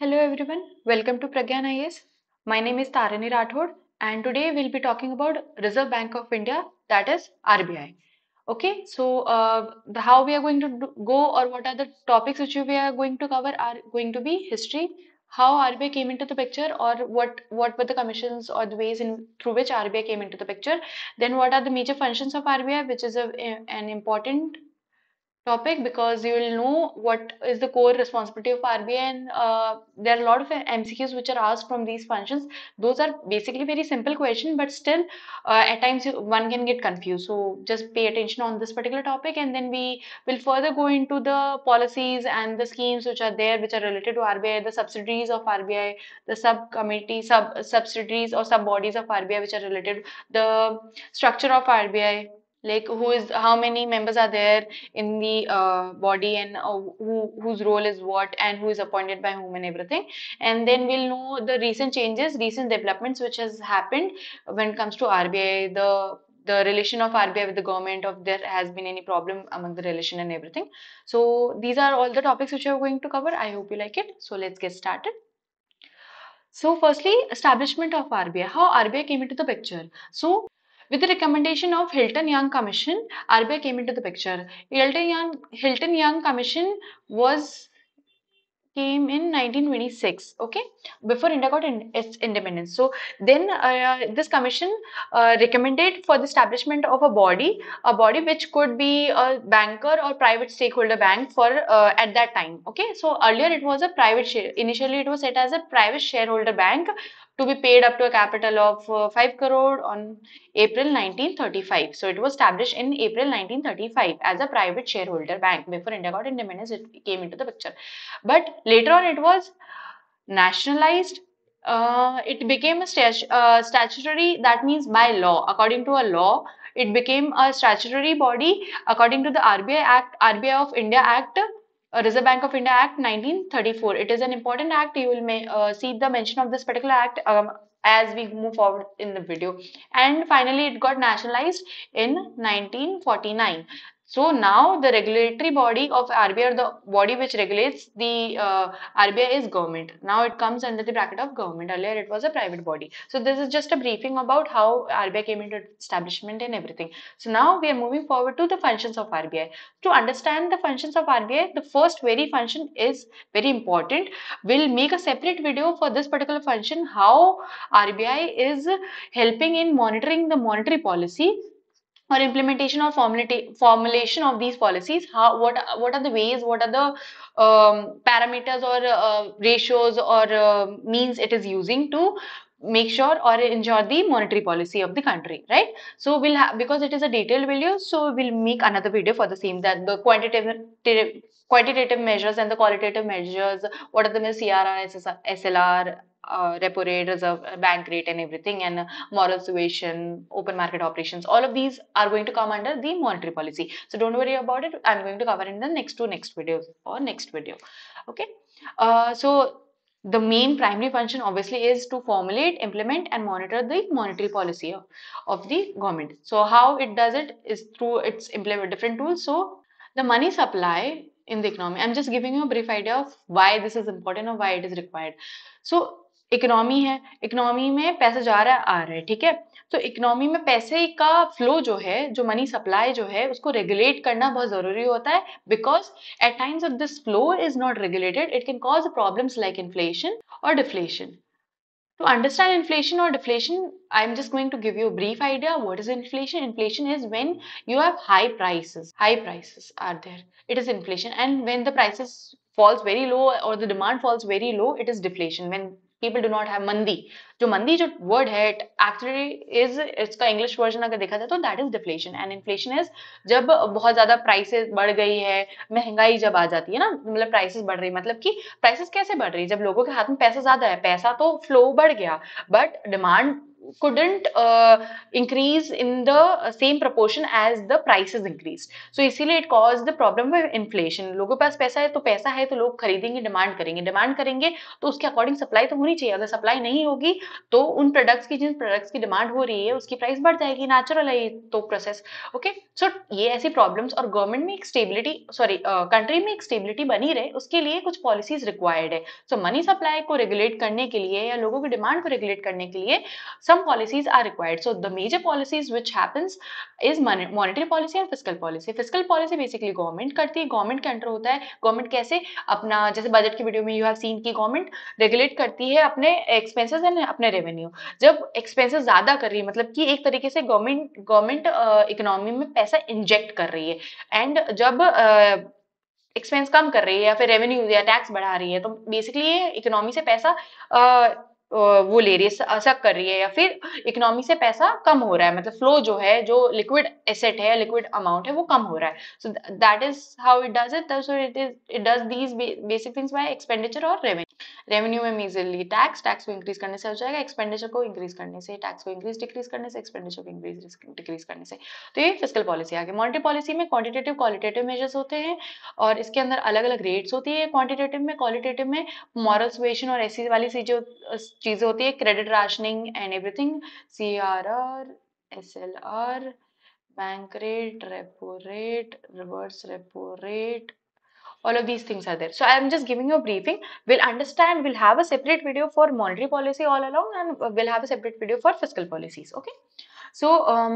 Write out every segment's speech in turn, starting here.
Hello everyone, welcome to Pragyan IS. My name is Tarani Rathod and today we'll be talking about Reserve Bank of India that is RBI. Okay, so uh, the, how we are going to do, go or what are the topics which we are going to cover are going to be history, how RBI came into the picture or what, what were the commissions or the ways in through which RBI came into the picture, then what are the major functions of RBI which is a, an important topic because you will know what is the core responsibility of RBI and uh, there are a lot of MCQs which are asked from these functions. Those are basically very simple question but still uh, at times one can get confused. So just pay attention on this particular topic and then we will further go into the policies and the schemes which are there which are related to RBI, the subsidiaries of RBI, the subcommittee, sub subsidiaries or sub bodies of RBI which are related, the structure of RBI like who is how many members are there in the uh, body and uh, who whose role is what and who is appointed by whom and everything and then we'll know the recent changes recent developments which has happened when it comes to RBI the the relation of RBI with the government of there has been any problem among the relation and everything so these are all the topics which are going to cover I hope you like it so let's get started so firstly establishment of RBI how RBI came into the picture so with the recommendation of Hilton-Young Commission, RBI came into the picture. Hilton-Young Hilton-Young Commission was came in 1926 okay before india got in, its independence so then uh, uh, this commission uh, recommended for the establishment of a body a body which could be a banker or private stakeholder bank for uh, at that time okay so earlier it was a private share initially it was set as a private shareholder bank to be paid up to a capital of uh, 5 crore on April 1935. So it was established in April 1935 as a private shareholder bank. Before India got independence, it came into the picture. But later on, it was nationalized. Uh, it became a uh, statutory, that means by law, according to a law, it became a statutory body according to the RBI Act, RBI of India Act uh, Reserve Bank of India Act 1934. It is an important act. You will may, uh, see the mention of this particular act um, as we move forward in the video. And finally, it got nationalized in 1949. So now the regulatory body of RBI or the body which regulates the uh, RBI is government. Now it comes under the bracket of government. Earlier it was a private body. So this is just a briefing about how RBI came into establishment and everything. So now we are moving forward to the functions of RBI. To understand the functions of RBI, the first very function is very important. We'll make a separate video for this particular function how RBI is helping in monitoring the monetary policy or implementation or formulation of these policies how what what are the ways what are the um, parameters or uh, ratios or uh, means it is using to make sure or ensure the monetary policy of the country right so we'll have because it is a detailed video so we'll make another video for the same that the quantitative quantitative measures and the qualitative measures what are the crr slr uh, repo rate, reserve uh, bank rate, and everything, and moral suasion, open market operations, all of these are going to come under the monetary policy. So don't worry about it. I'm going to cover in the next two next videos or next video. Okay. Uh, so the main primary function obviously is to formulate, implement, and monitor the monetary policy of, of the government. So how it does it is through its implement different tools. So the money supply in the economy. I'm just giving you a brief idea of why this is important or why it is required. So economy है economy में पैसा जा रहा है आ रहा है ठीक है तो इकोनॉमी में पैसे का फ्लो जो है जो मनी सप्लाई जो है उसको रेगुलेट करना बहुत जरूरी होता है because at times of this flow is not regulated it can cause problems like inflation और deflation To understand inflation or deflation, I'm just going to give you a brief idea. What is inflation? Inflation is when you have high prices. High prices are there. It is inflation. And when the prices falls very low or the demand falls very low, it is deflation. When people do not have मंदी जो मंदी जो word है actually is इसका English version अगर देखा जाए तो that is deflation and inflation is जब बहुत ज्यादा प्राइसेस बढ़ गई है महंगाई जब आ जाती है ना मतलब प्राइसेस बढ़ रही है मतलब कि प्राइसेस कैसे बढ़ रही है जब लोगों के हाथ में पैसा ज्यादा है पैसा तो फ्लो बढ़ गया but demand couldn't uh, increase in the same proportion as the prices increased so इसीलिए it caused the problem with inflation लोगों के पास पैसा है तो पैसा है तो लोग खरीदेंगे डिमांड करेंगे डिमांड करेंगे तो उसके अकॉर्डिंग सप्लाई तो होनी चाहिए अगर सप्लाई नहीं होगी तो उन प्रोडक्ट्स की जिन प्रोडक्ट्स की डिमांड हो रही है उसकी प्राइस बढ़ जाएगी नेचुरल है ये तो प्रोसेस ओके सो ये ऐसी प्रॉब्लम्स और गवर्नमेंट में एक स्टेबिलिटी सॉरी कंट्री में एक स्टेबिलिटी बनी रहे उसके लिए कुछ पॉलिसीज रिक्वायर्ड है सो मनी सप्लाई को रेगुलेट करने के लिए या लोगों की डिमांड को रेगुलेट करने के लिए सम some policies are required. So the major policies which happens is monetary policy and fiscal policy. Fiscal policy basically government करती है गवर्नमेंट के अंडर होता है गवर्नमेंट कैसे अपना जैसे बजट की वीडियो में यू हैव सीन की गवर्नमेंट रेगुलेट करती है अपने एक्सपेंसेस एंड अपने रेवेन्यू जब एक्सपेंसेस ज्यादा कर रही है मतलब कि एक तरीके से गवर्नमेंट गवर्नमेंट इकोनॉमी में पैसा इंजेक्ट कर रही है एंड जब uh, एक्सपेंस कम कर रही है या फिर रेवेन्यू या टैक्स बढ़ा रही है तो बेसिकली ये इकोनॉमी से पैसा वो ले रही है असर कर रही है या फिर इकोनॉमी से पैसा कम हो रहा है मतलब फ्लो जो है जो लिक्विड एसेट है लिक्विड अमाउंट है वो कम हो रहा है so that is how it does it so it is it does these basic things by expenditure और रेवेन्यू रेवेन्यू में मीजरली टैक्स टैक्स को इंक्रीज करने से हो जाएगा एक्सपेंडिचर को इंक्रीज करने से टैक्स को इंक्रीज डिक्रीज करने से एक्सपेंडिचर को इंक्रीज डिक्रीज करने से तो ये फिजिकल पॉलिसी आगे मॉनिटरी पॉलिसी में क्वांटिटेटिव क्वालिटेटिव मेजर्स होते हैं और इसके अंदर अलग अलग रेट्स होती है क्वांटिटेटिव में क्वालिटेटिव में मॉरल सिचुएशन और ऐसी वाली चीजें चीज़ें होती है credit rationing and everything C R R S L R bank rate repo rate reverse repo rate All of these things are there. So I am just giving you a briefing. We'll understand. We'll have a separate video for monetary policy all along, and we'll have a separate video for fiscal policies. Okay. So um,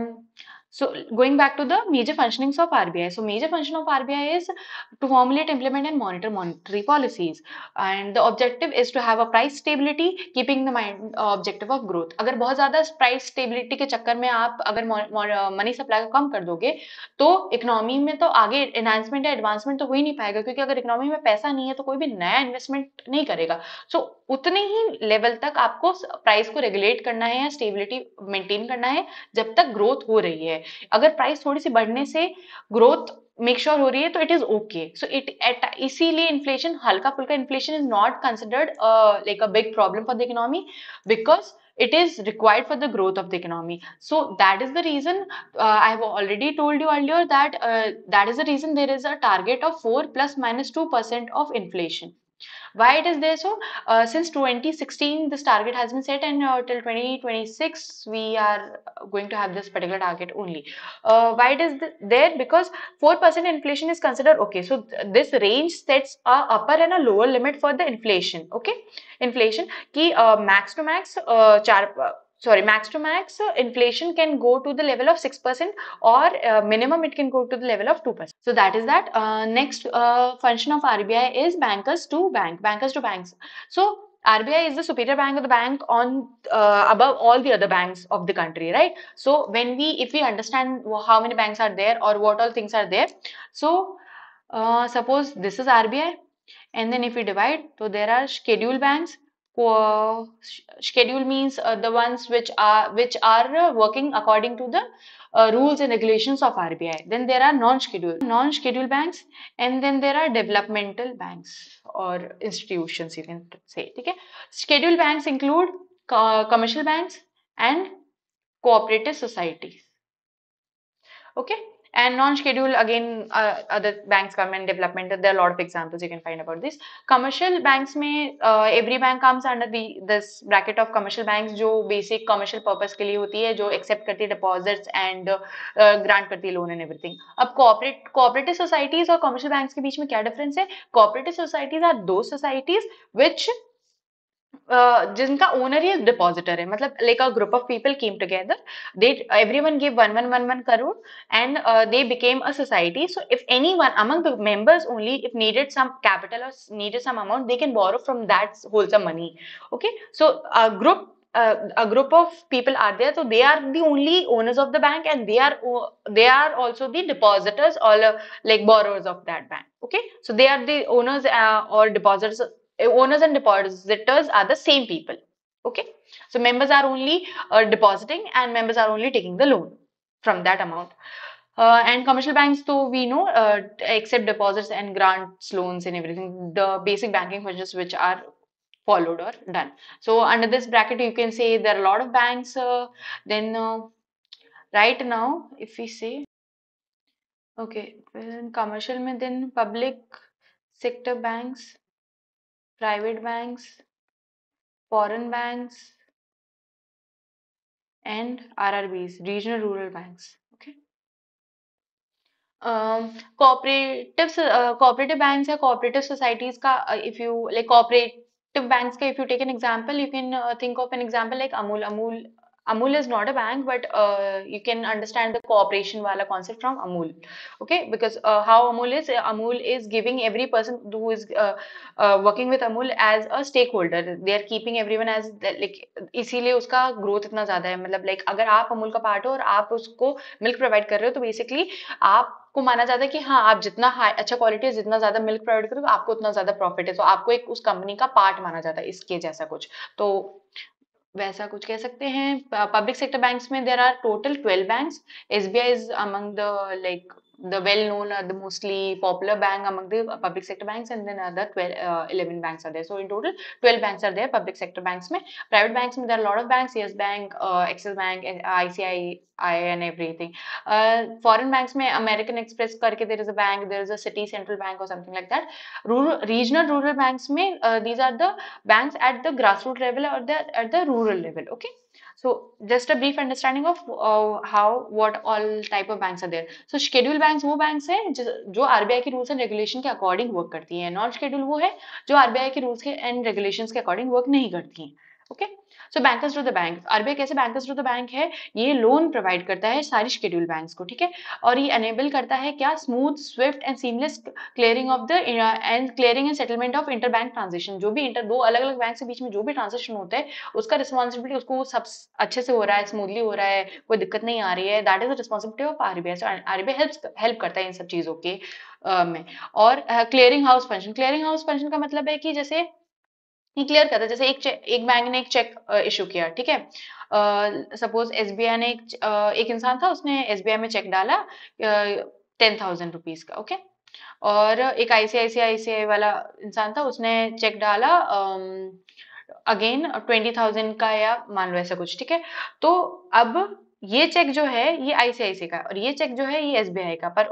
so going back to the major functionings of RBI. So major function of RBI is to formulate, implement and monitor monetary policies. And the objective is to have a price stability, keeping the mind uh, objective of growth. agar bahut zyada price stability ke chakkar mein aap agar money supply ko kam kar doge to economy mein to aage enhancement या advancement to ho hi nahi payega kyunki agar economy mein paisa nahi hai to koi bhi naya investment nahi karega so, utne hi level tak aapko price ko regulate karna hai ya stability maintain karna hai jab tak growth ho rahi hai अगर price थोड़ी सी बढ़ने से growth make sure sure हो रही है तो it is okay so it at इसीलिए इन्फ्लेशन हल्का फुल्का inflation is not considered like a big problem for the economy because it is required for the growth of the economy so that is the reason I have already told you earlier that that is the reason there is a target of four plus minus two percent of inflation Why it is there so? Uh, since 2016 this target has been set and uh, till 2026 we are uh, going to have this particular target only. Uh, why it is th there? Because 4% inflation is considered okay. So th this range sets a upper and a lower limit for the inflation. Okay, inflation ki uh, max to max 4 uh, sorry max to max uh, inflation can go to the level of 6% or uh, minimum it can go to the level of 2% so that is that uh, next uh, function of RBI is bankers to bank bankers to banks so RBI is the superior bank of the bank on uh, above all the other banks of the country, right? So when we, if we understand how many banks are there or what all things are there, so uh, suppose this is RBI, and then if we divide, so there are scheduled banks, schedule means uh, the ones which are which are uh, working according to the uh, rules and regulations of RBI. Then there are non-schedule non-schedule banks, and then there are developmental banks or institutions you can say. Okay, schedule banks include co commercial banks and cooperative societies. Okay, and non-schedule again uh, other banks come and development there are a lot of examples you can find about this commercial banks may uh, every bank comes under the this bracket of commercial banks jo basic commercial purpose ke liye hoti hai jo accept karti deposits and uh, uh, grant karti loan and everything ab corporate cooperative societies or commercial banks ke beech mein kya difference hai cooperative societies are those societies which uh, जिनका owner ही depositor है मतलब like a group of people came together they everyone give one one one one crore and they became a society among the members only if needed some capital or needed some amount they can borrow from that some money okay so a group a group of people are there so they are the only owners of the bank and they are they are also the depositors or uh, like borrowers of that bank okay so they are the owners uh, or depositors uh, owners and depositors are the same people okay so members are only uh, depositing and members are only taking the loan from that amount uh, and commercial banks though we know uh, accept deposits and grants loans and everything the basic banking functions which are followed or done so under this bracket you can say there are a lot of banks uh, then uh, right now if we say okay in commercial then public sector banks private banks, foreign banks, and RRBs, regional rural banks. Okay. Um, cooperative uh, cooperative banks or cooperative societies ka uh, if you like cooperative banks ka if you take an example you can uh, think of an example like Amul Amul Amul is not a bank, but uh, you can understand the cooperation wala concept from Amul. Okay, because uh, how Amul is, Amul is giving every person who is uh, working with Amul as a stakeholder. They are keeping everyone as like इसीलिए उसका growth इतना ज़्यादा है मतलब like अगर आप Amul का part हो और आप उसको milk provide कर रहे हो तो basically आप को माना जाता है कि हाँ आप जितना हाई अच्छा क्वालिटी है जितना ज्यादा मिल्क प्रोवाइड करोगे आपको उतना ज्यादा प्रॉफिट है तो आपको एक उस कंपनी का पार्ट माना जाता है इसके जैसा कुछ तो वैसा कुछ कह सकते हैं पब्लिक सेक्टर बैंक्स में there are total twelve banks S B I is among the like the well-known are uh, the mostly popular bank among the public sector banks and then other uh, 12, uh, 11 banks are there. So in total 12 banks are there public sector banks. Mein. Private banks, mein, there are a lot of banks, Yes Bank, uh, Access Bank, and everything. Uh, foreign banks, mein, American Express karke there is a bank, there is a city central bank or something like that. Rural, regional rural banks, mein, uh, these are the banks at the grassroots level or the, at the rural level. Okay. so just a brief understanding of uh, how what all type of banks are there so schedule banks wo banks hain jo RBI ke rules and regulation ke according work karti hain non schedule wo hai jo RBI ke rules ke and regulations ke according work nahi karti हैं okay so bankers to the bank RBI कैसे bankers to the bank है ये loan provide करता है सारी schedule bank को ठीक है और ये अनेबल करता है क्या smooth swift and seamless clearing of the and clearing and settlement of inter bank transaction जो भी इंटर दो अलग अलग बैंक के बीच में जो भी ट्रांजेक्शन होता है उसका रिस्पॉन्सिबिलिटी उसको सब अच्छे से हो रहा है स्मूथली हो रहा है कोई दिक्कत नहीं आ रही है that is the responsibility of RBI RBI help help करता है इन सब चीज़ों के uh, में और clearing house function clearing house function का मतलब है कि जैसे क्लियर करता है जैसे एक एक बैंक ने एक चेक इशू किया ठीक है सपोज एस ने एक, एक इंसान था उसने एस में चेक डाला टेन थाउजेंड रुपीज का ओके और एक आईसीआईसीआईसीआई वाला इंसान था उसने चेक डाला अगेन ट्वेंटी थाउजेंड का या मान लो ऐसा कुछ ठीक है तो अब ये चेक जो है ये आईसीआईसी का और ये चेक जो है ये एसबीआई का पर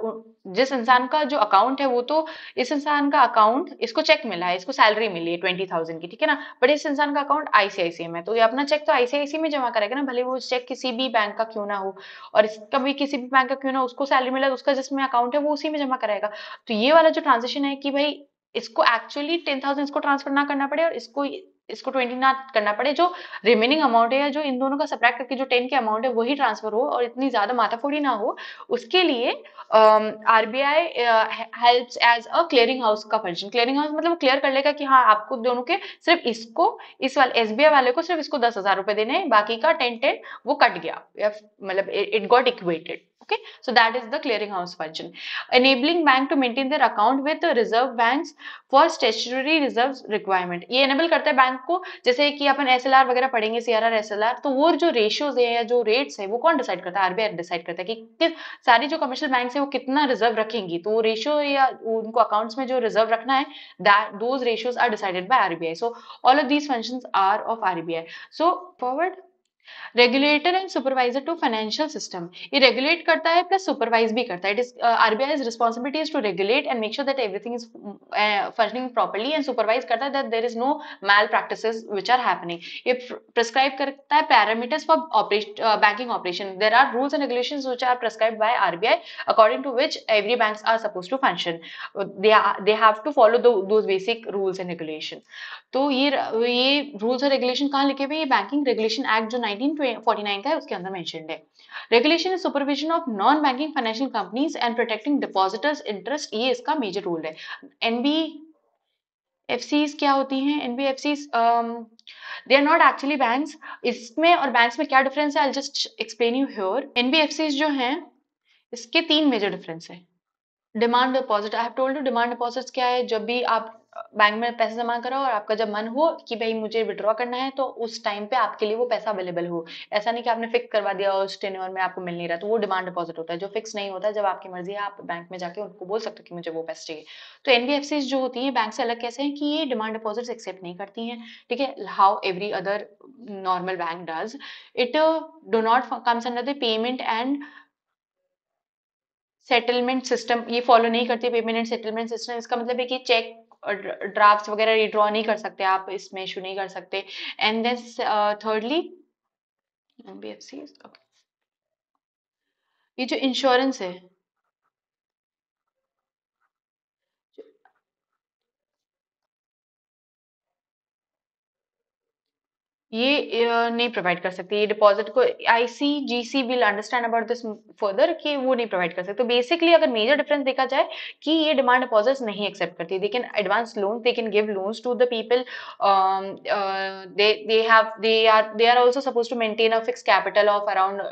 जिस इंसान का जो अकाउंट है वो तो इस इंसान का अकाउंट इसको चेक मिला है इसको सैलरी मिली है ट्वेंटी थाउजेंड की ठीक है ना बट इस इंसान का अकाउंट आईसीआईसी में तो ये अपना चेक तो आईसीआईसी में जमा कराएगा ना भले वो चेक किसी भी बैंक का क्यों ना हो और इसका भी किसी भी बैंक का क्यों ना उसको सैलरी मिला तो उसका जिसमें अकाउंट है वो उसी में जमा कराएगा तो ये वाला जो ट्रांजेक्शन है कि भाई इसको एक्चुअली टेन थाउजेंड इसको ट्रांसफर ना करना पड़े और इसको इसको ट्वेंटी ना करना पड़े जो रिमेनिंग अमाउंट है या जो इन दोनों का सप्रैक्ट करके जो टेन के अमाउंट है वही ट्रांसफर हो और इतनी ज्यादा माथाफोड़ी ना हो उसके लिए R B I help as a clearing house का फंक्शन क्लियरिंग हाउस मतलब क्लियर कर लेगा कि हाँ आपको दोनों के सिर्फ इसको इस वाले एस बी आई वाले को सिर्फ इसको दस हजार रुपए देने हैं बाकी का टेन टेन वो कट गया मतलब it got equated okay so that is the clearing house function enabling bank to maintain their account with the reserve banks for statutory reserves requirement ye enable karta hai bank ko jaise ki apan slr wagera padhenge crr slr to wo jo ratios hai ya jo rates hai wo कौन decide karta hai rbi decide karta hai ki किस सारी जो commercial bank है वो कितना reserve रखेंगी तो वो रेशियो या उनको अकाउंट्स में जो रिजर्व रखना है that those ratios are decided by RBI so all of these functions are of RBI so forward regulator and supervisor to financial system ये रेगुलेट करता है प्लस सुपरवाइज भी करता है it is RBI is responsibility to regulate and make sure that everything is functioning properly and supervise करता है that there is no malpractice which are happening ये prescribe करता है parameters for banking operation there are rules and regulation which are prescribe by RBI according to which every bank are suppose to function they have to follow follow basic rules and regulation तो ये ये rules और regulation कहाँ लिखे हुए ये banking regulation act जो 19 1949 का है उसके अंदर मेंशन है regulation and supervision of non banking financial companies and protecting depositors interest ये इसका मेजर रोल है एनबी एफ क्या होती हैं N B F Cs they are not actually banks इसमें और बैंक्स में क्या डिफरेंस है I just explain you here N B F Cs जो हैं इसके तीन मेजर डिफरेंस है demand deposit I have told you demand deposits क्या है जब भी आप बैंक में पैसे जमा करो और आपका जब मन हो कि भाई मुझे विड्रॉ करना है तो उस टाइम पे आपके लिए वो पैसा अवेलेबल हो ऐसा नहीं कि आपने फिक्स करवा दिया और उस टेन्योर में आपको मिल नहीं रहा तो वो डिमांड डिपॉजिट होता है जो फिक्स नहीं होता जब आपकी मर्जी है आप बैंक में जाके उनको बोल सकते हो कि मुझे वो पैसे चाहिए तो एनबीएफसी जो होती है बैंक से अलग कैसे है कि ये डिमांड डिपॉजिट एक्सेप्ट नहीं करती है ठीक है how every other normal bank does it do not comes under the payment and settlement system ये फॉलो नहीं करती पेमेंट एंड सेटलमेंट सिस्टम इसका मतलब है कि चेक ड्राफ्ट वगैरह रिड्रॉ नहीं कर सकते आप इसमें इशू नहीं कर सकते and then thirdly N B F C ये जो इंश्योरेंस है ये नहीं प्रोवाइड कर सकती ये डिपॉजिट को I C G C will understand about this further कि वो नहीं प्रोवाइड कर सकते तो बेसिकली अगर मेजर डिफरेंस देखा जाए कि ये डिमांड डिपॉजिट्स नहीं एक्सेप्ट करती they can advance loan they can give loans to the people they they have they are they are also suppose to maintain a fix capital of around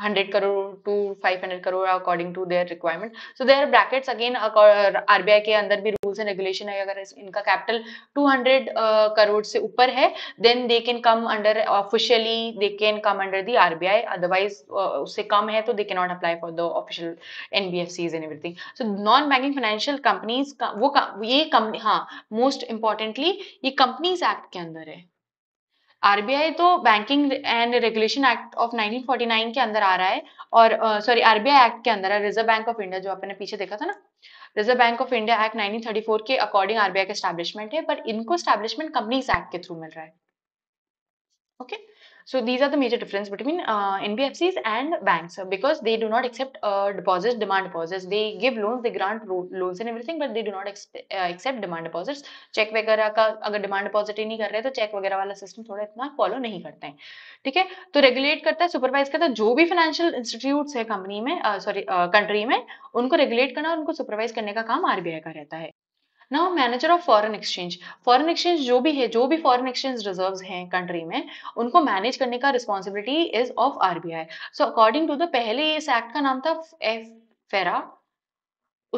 100 crore to 500 crore according to their requirement so their brackets again RBI के अंदर भी rules and regulation है अगर इनका capital 200 hundred crore से ऊपर है then they can come under officially they can come under the RBI otherwise उससे कम है तो they can not apply for the official NBFCs and everything so non banking financial companies वो ये कंपनी हाँ मोस्ट इंपॉर्टेंटली ये companies act के अंदर है आरबीआई तो banking and regulation act of 1949 के अंदर आ रहा है और सॉरी आरबीआई एक्ट के अंदर है रिजर्व बैंक ऑफ इंडिया जो आपने पीछे देखा था ना Reserve bank of India Act 1934 के अकॉर्डिंग आरबीआई का स्टैब्लिशमेंट है पर इनको स्टैब्लिशमेंट कंपनीज एक्ट के थ्रू मिल रहा है okay okay? So these are the major difference between uh, NBFCs and banks because they do not accept uh, deposits, demand deposits. They give loans, they grant loans and everything, but they do not uh, accept demand deposits. Check वगैरह का अगर demand deposit ही नहीं कर रहे तो check वगैरह वाला system थोड़ा इतना फॉलो नहीं करते हैं ठीक है तो रेगुलेट करता है सुपरवाइज करता है जो भी फाइनेंशियल इंस्टीट्यूट है कंपनी में uh, country में उनको regulate करना और उनको supervise करने का काम RBI का रहता है now manager of foreign exchange foreign exchange जो भी है जो भी फॉरेन एक्सचेंज रिजर्व हैं कंट्री में उनको मैनेज करने का responsibility is of RBI so according to the पहले इस एक्ट का नाम था एफ फेरा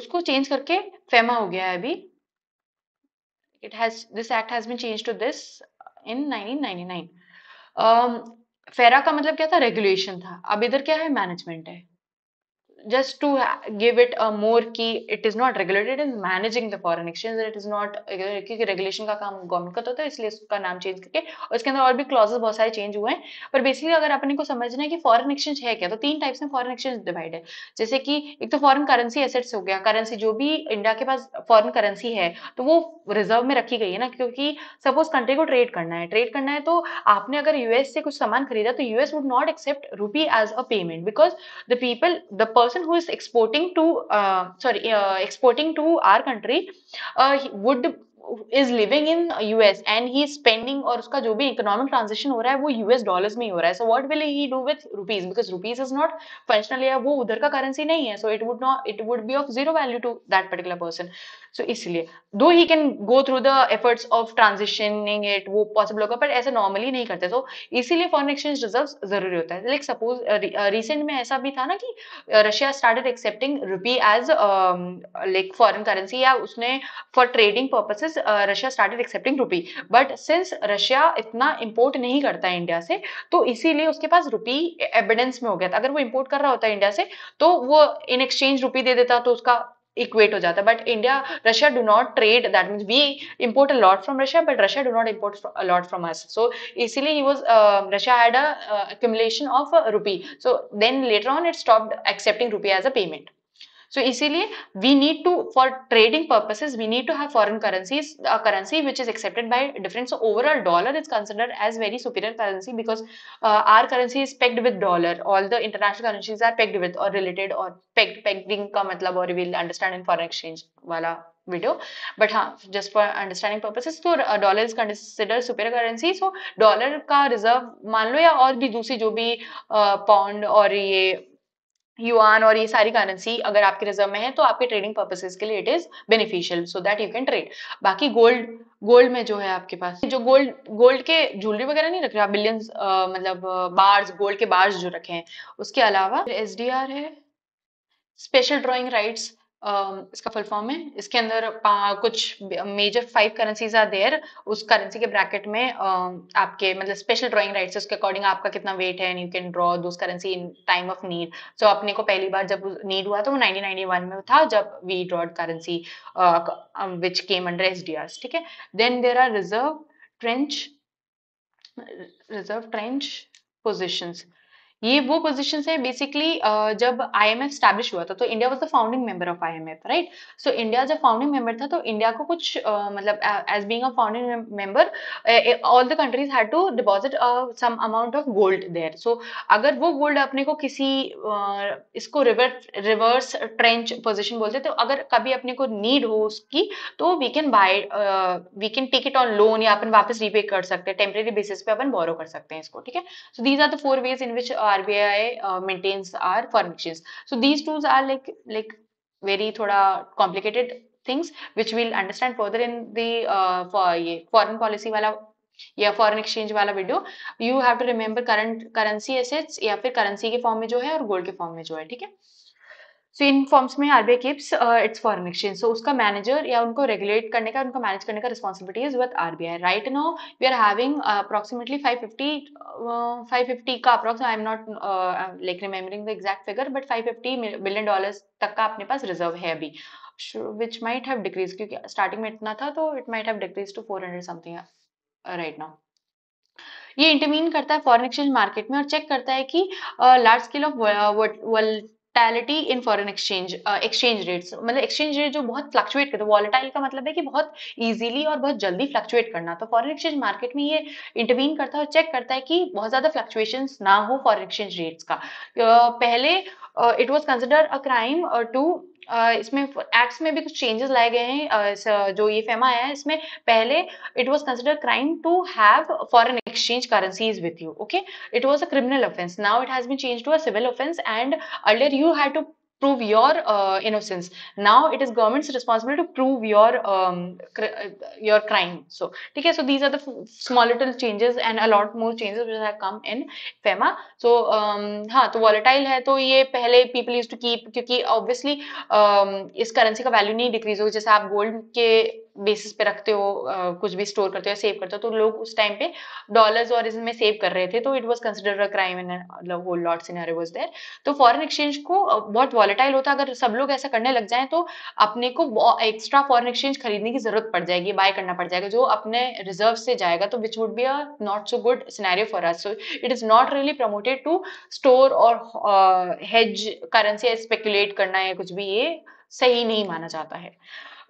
उसको चेंज करके फेमा e हो गया है अभी it has this act has been change to this in 1999 FERA का मतलब क्या था रेगुलेशन था अब इधर क्या है मैनेजमेंट है just to give it a more key it is not regulated in managing the foreign exchange it is not eh, क्योंकि रेगुलेशन का काम गवर्नमेंट का तो होता है इसलिए उसका नाम चेंज करके और इसके अंदर और भी क्लॉजेस बहुत सारे चेंज हुए हैं पर बेसिकली अगर अपने को समझना है कि फॉरेन एक्सचेंज है क्या तो तीन टाइप्स में फॉरेन एक्सचेंज डिवाइड है जैसे कि एक तो फॉरेन करेंसी एसेट्स हो गया करेंसी जो भी इंडिया के पास फॉरेन करेंसी है तो वो रिजर्व में रखी गई है ना क्योंकि सपोज कंट्री को ट्रेड करना है ट्रेड करना है तो आपने अगर यूएस से कुछ सामान खरीदा तो US would not accept rupee as a payment because the people the person person who is exporting to uh, sorry uh, exporting to our country uh, would is living in US and he spending और उसका जो भी economic transaction हो रहा है वो US dollar में ही हो रहा है so what will he do with rupees because rupees is not functional या वो उधर का करेंसी नहीं है so it would not it would be of zero value to that particular person so इसलिए though he can go through the efforts of transactioning it वो possible होगा but ऐसा नॉर्मली नहीं करते सो इसीलिए फॉरन एक्सचेंज रिजर्व जरूरी होता है लाइक सपोज रिसेंट में ऐसा भी था ना कि Russia started accepting rupee as like foreign currency या उसने for trading purposes since Russia started accepting rupee but since Russia इतना इंपोर्ट नहीं करता है इंडिया से तो इसीलिए उसके पास रुपी एविडेंस में हो गया था अगर वो इंपोर्ट कर रहा होता है इंडिया से तो वो इन एक्सचेंज रुपी दे देता तो उसका इक्वेट हो जाता but India Russia do not trade that mean we import a lot from Russia but Russia do not import a lot from us so इसीलिए ही was Russia had a accumulation of rupee so then later on it stop accepting rupee as a payment so इसीलिए we need to for trading purposes we need to have foreign currency currency which is accepted by different so overall dollar is considered as very superior currency because our currency is pegged with dollar all the international currencies are pegged with और related और pegged pegging का मतलब और will understand in foreign exchange वाला video but हाँ just for understanding purposes तो dollar is consider super currency so dollar का reserve मान लो या और भी दूसरी जो भी पाउंड और ये युआन और ये सारी करेंसी अगर आपके रिजर्व में है तो आपके ट्रेडिंग पर्पसेस के लिए it is beneficial so that you can trade बाकी गोल्ड गोल्ड में जो है आपके पास जो गोल्ड गोल्ड के ज्वेलरी वगैरह नहीं रख रहे आप बिलियंस मतलब बार्स गोल्ड के बार्स जो रखे हैं उसके अलावा एस है स्पेशल ड्रॉइंग राइट्स इसका फुल फॉर्म है इसके अंदर कुछ major five currencies are there उस करेंसी के ब्रैकेट में uh, आपके मतलब स्पेशल ड्राइंग राइट्स उसके अकॉर्डिंग आपका कितना वेट है and you can draw those currency in time of need so अपने को पहली बार जब नीड हुआ तो वो 1991 में था जब we drawed currency which came under S ठीक है then there are reserve tranche reserve tranche positions ये वो पोजिशन है बेसिकली uh, जब आई एम एफ स्टैब्लिश हुआ था तो India was the founding member of I M F right so India जब फाउंडिंग मेंबर था तो इंडिया को कुछ uh, मतलब as being a founding member all the countries had to deposit some amount of gold there so अगर वो gold अपने को किसी uh, इसको रिवर्स रिवर्स ट्रेंच पोजिशन बोलते तो अगर कभी अपने को नीड हो उसकी तो we can buy we can take it on loan या अपन वापस रीपे कर सकते हैं टेम्परेरी बेसिस पे अपन बोरो कर सकते हैं इसको ठीक है so these are the four ways in which RBI uh, maintains are foreign exchange. So these tools are like like very thoda complicated things which we'll understand further in the uh, for ye, foreign policy wala या foreign exchange वाला video you have to remember current currency assets या फिर currency के form में जो है और gold के फॉर्म में जो है ठीक है सो इन फॉर्म्स में RBI keeps its foreign exchange so उसका मैनेजर या उनको रेगुलेट करने का उनको मैनेज करने का responsibility is with RBI right now we are having five fifty five fifty का approx I am not like remembering the exact figure but five fifty billion dollars तक का अपने पास रिजर्व है अभी विच माइट हैव डिक्रीज क्योंकि starting में इतना था तो it might have decrease to four hundred something right now ये इंटरमीन करता है फॉरेन एक्सचेंज मार्केट में और चेक करता है कि large scale of volatility in foreign exchange exchange rates मतलब एक्सचेंज रेट जो बहुत फ्लक्चुएट करते वॉलिटाइल का मतलब है कि बहुत ईजिली और बहुत जल्दी फ्लक्चुएट करना तो फॉरन एक्सचेंज मार्केट में ये इंटरवीन करता है और चेक करता है कि बहुत ज्यादा फ्लक्चुएशन ना हो फॉरन एक्सचेंज रेट्स का uh, पहले it was consider a crime to इसमें एक्ट्स में भी कुछ चेंजेस लाए गए हैं जो ये फेमा है इसमें पहले it was consider crime to have foreign exchange currencies with you okay it was a criminal offence now it has been change to a civil offence and earlier you had to prove your uh, innocence now it is government's responsibility to prove your um, cr your crime so okay so these are the small little changes and a lot more changes which have come in fema so um, ha to volatile hai to ye pehle people used to keep kyunki obviously um, is currency ka value nahi decrease ho jaisa aap gold ke basis पे रखते हो कुछ भी store करते हो save करते हो तो लोग उस टाइम पे डॉलर्स और इसमें सेव कर रहे थे तो it was consider a crime in whole lot scenario was there तो फॉरेन एक्सचेंज को बहुत वॉलेटाइल होता है अगर सब लोग ऐसा करने लग जाए तो अपने को एक्स्ट्रा फॉरेन एक्सचेंज खरीदने की जरूरत पड़ जाएगी बाय करना पड़ जाएगा जो अपने रिजर्व से जाएगा तो which would be a not so good scenario for us so it is not really promoted to store और हेज करेंसी स्पेकुलेट करना है कुछ भी ये सही नहीं माना जाता है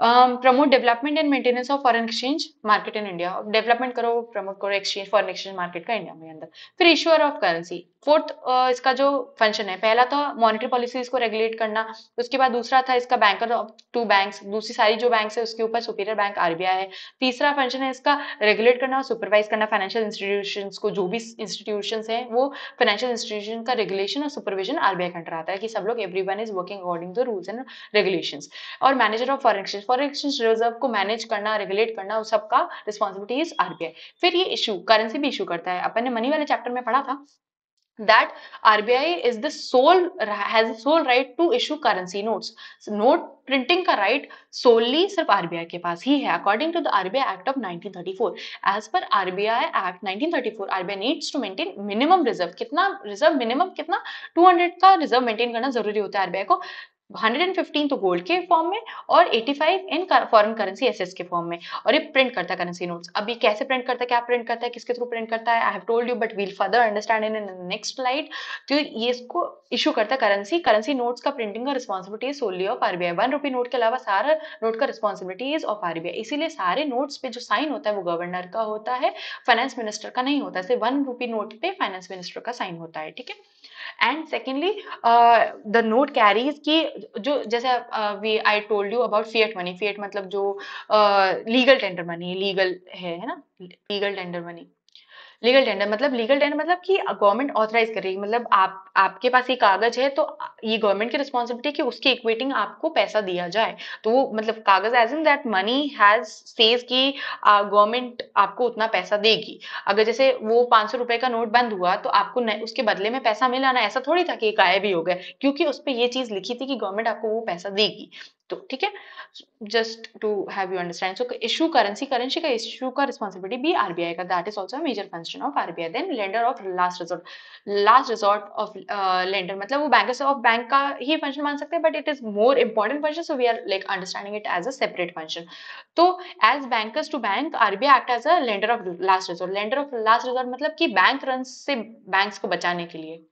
promote development and maintenance of foreign exchange market in India development करो प्रमोट करो एक्सचेंज फॉरेन एक्सचेंज मार्केट का इंडिया में अंदर फिर इश्यूअर ऑफ करेंसी फोर्थ इसका जो फंक्शन है पहला था मॉनिटरी पॉलिसीज को रेगुलेट करना उसके बाद दूसरा था इसका बैंकर ऑफ टू बैंक दूसरी सारी जो बैंक है उसके ऊपर सुपीरियर बैंक आरबीआई है तीसरा फंक्शन है इसका रेगुलेट करना और सुपरवाइज करना फाइनेंशियल इंस्टीट्यूशन को जो भी इंस्टीट्यूशन है वो फाइनेंशियल इंस्टीट्यूशन का रेगुलेशन और सुपरविजन आरबीआई का अंडर आता है कि सब लोग every is working according to rules and regulation और manager of foreign exchange manage foreign exchange reserve को मैनेज करना रेगुलेट करना उस सबका रिस्पॉन्सिबिलिटी इज आरबीआई फिर ये इशू करेंसी भी इशू करता है अपन ने मनी वाले चैप्टर में पढ़ा था that RBI is the sole has the sole right to issue currency notes. So note printing का right solely सिर्फ RBI के पास ही है according to the RBI Act of 1934. As per RBI Act 1934, RBI needs to maintain minimum reserve. कितना reserve minimum कितना 200 का reserve maintain करना जरूरी होता है RBI को 115 तो गोल्ड के फॉर्म में और 85 इन फॉरेन करेंसी एसेट्स के फॉर्म में और ये प्रिंट करता है करेंसी नोट्स अभी कैसे प्रिंट करता है क्या प्रिंट करता है किसके थ्रू प्रिंट करता है I have told you but we'll further understand in next light तो ये इसको इशू करता है करेंसी करेंसी नोट्स का प्रिंटिंग का responsibility solely of RBI one rupee note के अलावा सारा नोट का रिस्पॉन्सिबिलिटी इज ऑफ आरबीआई इसीलिए सारे नोट्स पे जो साइन होता है वो गवर्नर का होता है फाइनेंस मिनिस्टर का नहीं होता है वन रुपी नोट पे फाइनेंस मिनिस्टर का साइन होता है ठीक है and secondly the note carries की जो जैसे we I told you about fiat money fiat मतलब जो लीगल टेंडर मनी लीगल है है ना legal tender money legal tender मतलब लीगल टेंडर मतलब कि गवर्नमेंट ऑथराइज करेगी मतलब आप आपके पास ये कागज है तो ये गवर्नमेंट की रिस्पॉन्सिबिलिटी की उसकी इक्वेटिंग आपको पैसा दिया जाए तो वो मतलब कागज as in that money has says कि गवर्नमेंट आपको उतना पैसा देगी अगर जैसे वो पाँच सौ रुपए का नोट बंद हुआ तो आपको न, उसके बदले में पैसा मिलाना ऐसा थोड़ी था कि गायब ही हो गया क्योंकि उस पर यह चीज लिखी थी कि गवर्नमेंट आपको वो पैसा देगी तो ठीक है just to have you understand so issue currency currency का इशू का रिस्पॉन्सिबिलिटी भी आरबीआई का that is also major function of RBI then lender of last resort last resort of lender मतलब वो बैंक ऑफ बैंक का ही function मान सकते हैं but it is more important function so we are like understanding it as a separate function तो as bank to bank RBI act as a lender of last resort lender of last resort मतलब कि bank run से bank को बचाने के लिए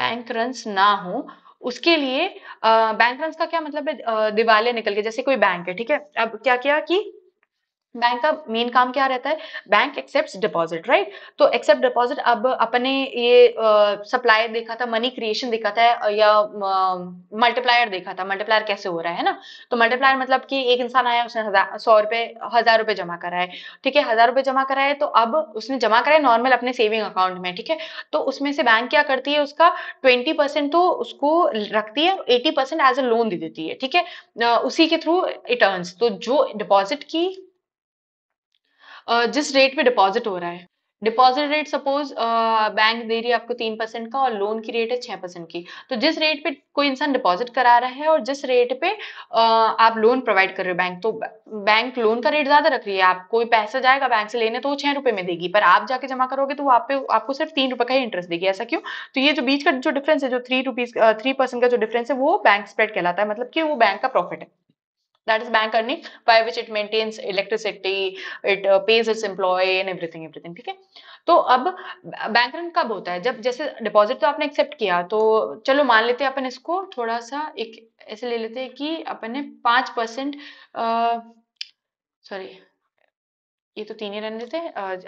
bank run ना हो उसके लिए बैंक रन का क्या मतलब है दिवालिया निकल गया जैसे कोई बैंक है ठीक है अब क्या किया कि बैंक का मेन काम क्या रहता है बैंक एक्सेप्ट डिपॉजिट राइट तो एक्सेप्ट डिपॉजिट अब अपने ये सप्लायर देखा था मनी क्रिएशन देखा था या मल्टीप्लायर देखा था मल्टीप्लायर कैसे हो रहा है ना तो मल्टीप्लायर मतलब कि एक इंसान आया उसने सौ रुपए हजार रुपए जमा कराए ठीक है हजार रुपए जमा कराए तो अब उसने जमा कराए नॉर्मल अपने सेविंग अकाउंट में ठीक है तो उसमें से बैंक क्या करती है उसका ट्वेंटी तो उसको रखती है eighty percent as a loan दे देती है ठीक है उसी के थ्रू रिटर्न तो जो डिपॉजिट की जिस रेट पे डिपॉजिट हो रहा है डिपॉजिट रेट सपोज बैंक दे रही है आपको तीन परसेंट का और लोन की रेट है छह परसेंट की तो जिस रेट पे कोई इंसान डिपॉजिट करा रहा है और जिस रेट पे uh, आप लोन प्रोवाइड कर रहे हो बैंक तो बैंक लोन का रेट ज़्यादा रख रही है आप कोई पैसा जाएगा बैंक से लेने तो वो छह रुपए में देगी पर आप जाके जमा करोगे तो वो आप पे आपको सिर्फ तीन रुपये का ही इंटरेस्ट देगी ऐसा क्यों तो ये जो बीच का जो डिफरेंस है जो थ्री रुपीज़ थ्री परसेंट का जो डिफरेंस है वो बैंक स्प्रेड कहलाता है मतलब कि वो बैंक का प्रॉफिट है that is bank earning by which it maintains electricity it uh, pays its employee and everything everything ठीक है तो अब बैंक रन कब होता है जब जैसे डिपॉजिट तो आपने एक्सेप्ट किया तो चलो मान लेते हैं अपन इसको थोड़ा सा एक ऐसे ले लेते हैं कि अपन ने पांच परसेंट सॉरी ये तो तीन ही रहने देते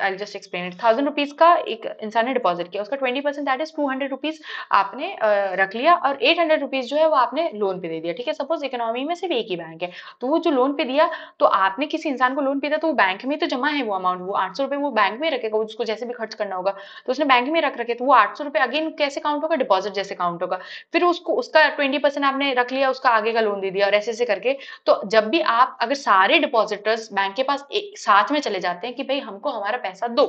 I just explain it thousand rupees का एक इंसान ने डिपॉजिट किया उसका twenty percent that is two hundred rupees आपने uh, रख लिया और एट हंड्रेड रुपीज जो है वो आपने लोन पे दे दिया ठीक है सपोज इकोनॉमी में सिर्फ एक ही बैंक है तो वो जो लोन पे दिया तो आपने किसी इंसान को लोन पे दिया तो वो बैंक में तो जमा है वो अमाउंट वो आठ सौ रुपये वो बैंक में रखेगा उसको जैसे भी खर्च करना होगा तो उसने बैंक में रख रखे तो वो आठ सौ रुपये अगेन कैसे काउंट होगा डिपॉजिट जैसे काउंट होगा फिर उसको उसका ट्वेंटी परसेंट आपने रख लिया उसका आगे का लोन दे दिया और ऐसे ऐसे करके तो जब भी आप अगर सारे डिपॉजिटर्स बैंक के पास साथ में चले चले जाते हैं कि भाई हमको हमारा पैसा दो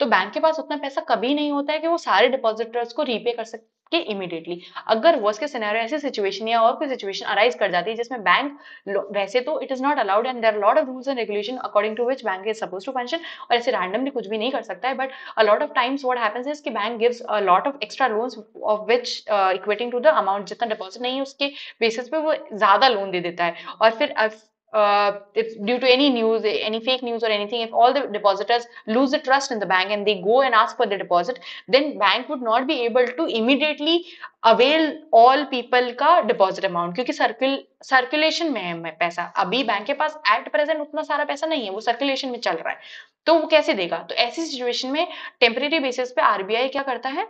तो बैंक के पास उतना पैसा कभी नहीं होता है कि वो सारे डिपॉजिटर्स को रीपे कर सके के इमीडिएटली अगर वर्स के सिनेरियो ऐसी सिचुएशन या और कोई सिचुएशन अराइज कर जाती है जिसमें बैंक वैसे तो it is not allowed and there lot of rules and regulation according to which bank is suppose to function और ऐसे रैंडमली कुछ भी नहीं कर सकता है but a lot of times what happens is कि bank gives a lot of extra loans of which equating to the amount जितना डिपॉजिट नहीं है उसके बेसिस पे वो ज्यादा लोन दे देता है और फिर uh, if due to any news, any fake news or anything, if all the depositors lose the trust in the bank and they go and ask for the deposit, then bank would not be able to immediately avail all people ka deposit amount. Because circul circulation mein hai mein paisa. Abhi bank ke paas at present utna sara paisa nahi hai. Wo circulation mein chal raha hai. तो वो कैसे देगा तो ऐसी situation में temporary basis पे RBI क्या करता है